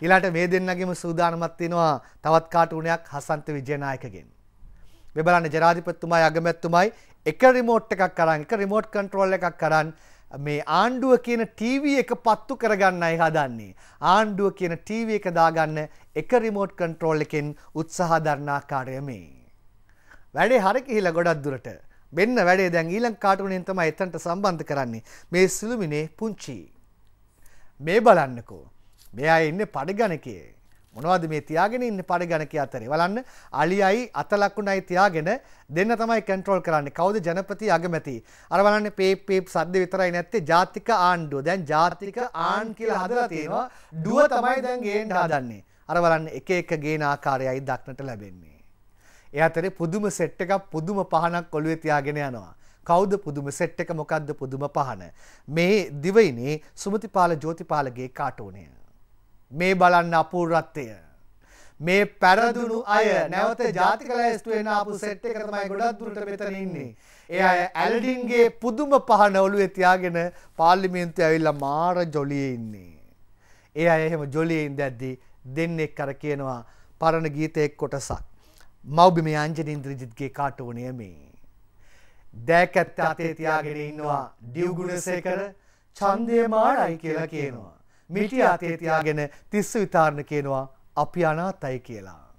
ඊළාට මේ දෙන්නගෙම සූදානමක් තියෙනවා තවත් කාටුණයක් හසන්ත විජයනායකගෙන්. මේ බලන්න ජනාධිපතිතුමයි අගමැතිතුමයි එක රිමෝට් එකක් කරන් එක රිමෝට් කන්ට්‍රෝල් එකක් කරන් මේ ආණ්ඩුව කියන ටීවී එක පත්තු කරගන්නයි හදන්නේ. ආණ්ඩුව කියන ටීවී එක දාගන්න එක රිමෝට් කන්ට්‍රෝල් එකෙන් උත්සාහ දරන ආකාරය මේ. වැඩේ හරි ගිහිලා ගොඩක් දුරට. මෙන්න වැඩේ දැන් ඊළඟ කාටුනෙන් තමයි එතනට සම්බන්ධ කරන්නේ. මේ සිළුමිනේ පුංචි. මේ බලන්නකෝ. මෙයා ඉන්නේ පඩිගණකයේ. මොනවද මේ තියාගෙන ඉන්න පරිගණකය අතරේ බලන්න අලියයි අතලකුණයි තියාගෙන දෙන්න තමයි කන්ට්‍රෝල් කරන්නේ කවුද ජනපති අගමැති අර බලන්න පීප් පීප් සද්ද විතරයි නැත්තේ ජාතික ආණ්ඩුව දැන් ජාතික ආන් කියලා හදලා තියෙනවා ඩුව තමයි දැන් ගේන්න හදන්නේ අර බලන්න එක එක ගේන ආකාරයයි දක්නට ලැබෙන්නේ ඒ අතරේ පුදුම සෙට් එකක් පුදුම පහනක් ඔළුවේ තියාගෙන යනවා කෞද පුදුම සෙට් එක මොකක්ද පුදුම පහන මේ දිවයිනේ සුමතිපාල ජෝතිපාලගේ කාටෝනය මේ බලන්න අපූර්වත්වය. මේ පැරදුණු අය නැවත ජාතික ලෑස්තු වෙන ආපු සෙට් එක තමයි ගොඩක් දුරට මෙතන ඉන්නේ. ඒ අය ඇල්ඩින්ගේ පුදුම පහන ඔළුවේ තියාගෙන පාර්ලිමේන්තුවේ ඇවිල්ලා මාර ජොලියේ ඉන්නේ. ඒ අය එහෙම ජොලියේ ඉඳද්දී දෙන්නෙක් අර කියනවා පරණ ගීතයේ කොටසක්. මව්බිමේ අංජන ඉන්ද්‍රජිත්ගේ කාටුවනේ මේ. දැකත් අතේ තියාගෙන ඉන්නවා ඩිව් ගුණසේකර ඡන්දය මාරයි කියලා කියනවා. මිටි අතේ තියාගෙන තිස්ස විතාරණ කියනවා අපි අනාතයි කියලා.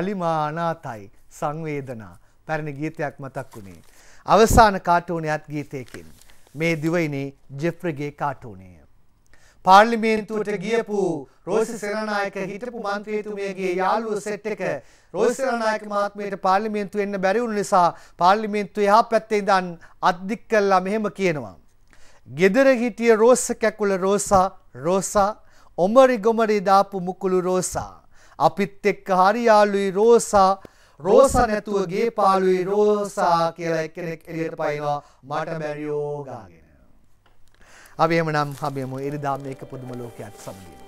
යලි මා අනාතයි සංවේදනා පැරණි ගීතයක් මතක් වුණේ. අවසාන කාටුනයත් ගීතයකින් මේ දිවයිනේ ජෙෆ්‍රගේ කාටුනය. පාර්ලිමේන්තුවට ගියපු රෝසි සෙනනායක හිටපු මන්ත්‍රීතුමියගේ යාළුව සෙට් එක රෝසි සෙනනායක මහත්මයට පාර්ලිමේන්තු එන්න බැරි වුණු නිසා පාර්ලිමේන්තු එහා පැත්තේ ඉඳන් අද්දික් කළා මෙහෙම කියනවා. ගෙදර හිටිය රෝසකැකුල රෝසා රෝසා ඔමරි ගොමරි දාපු මුකුළු රෝසා අපිත් එක්ක හරියාලුයි රෝසා රෝසා නැතුව ගේ පාළුයි රෝසා කියලා එක්කෙනෙක් එළියට පයිනවා මට බැරියෝ ගාගෙන. අපි එහෙමනම් හබෙමු එරිදා මේක පුදුම ලෝකයක් සමගින්.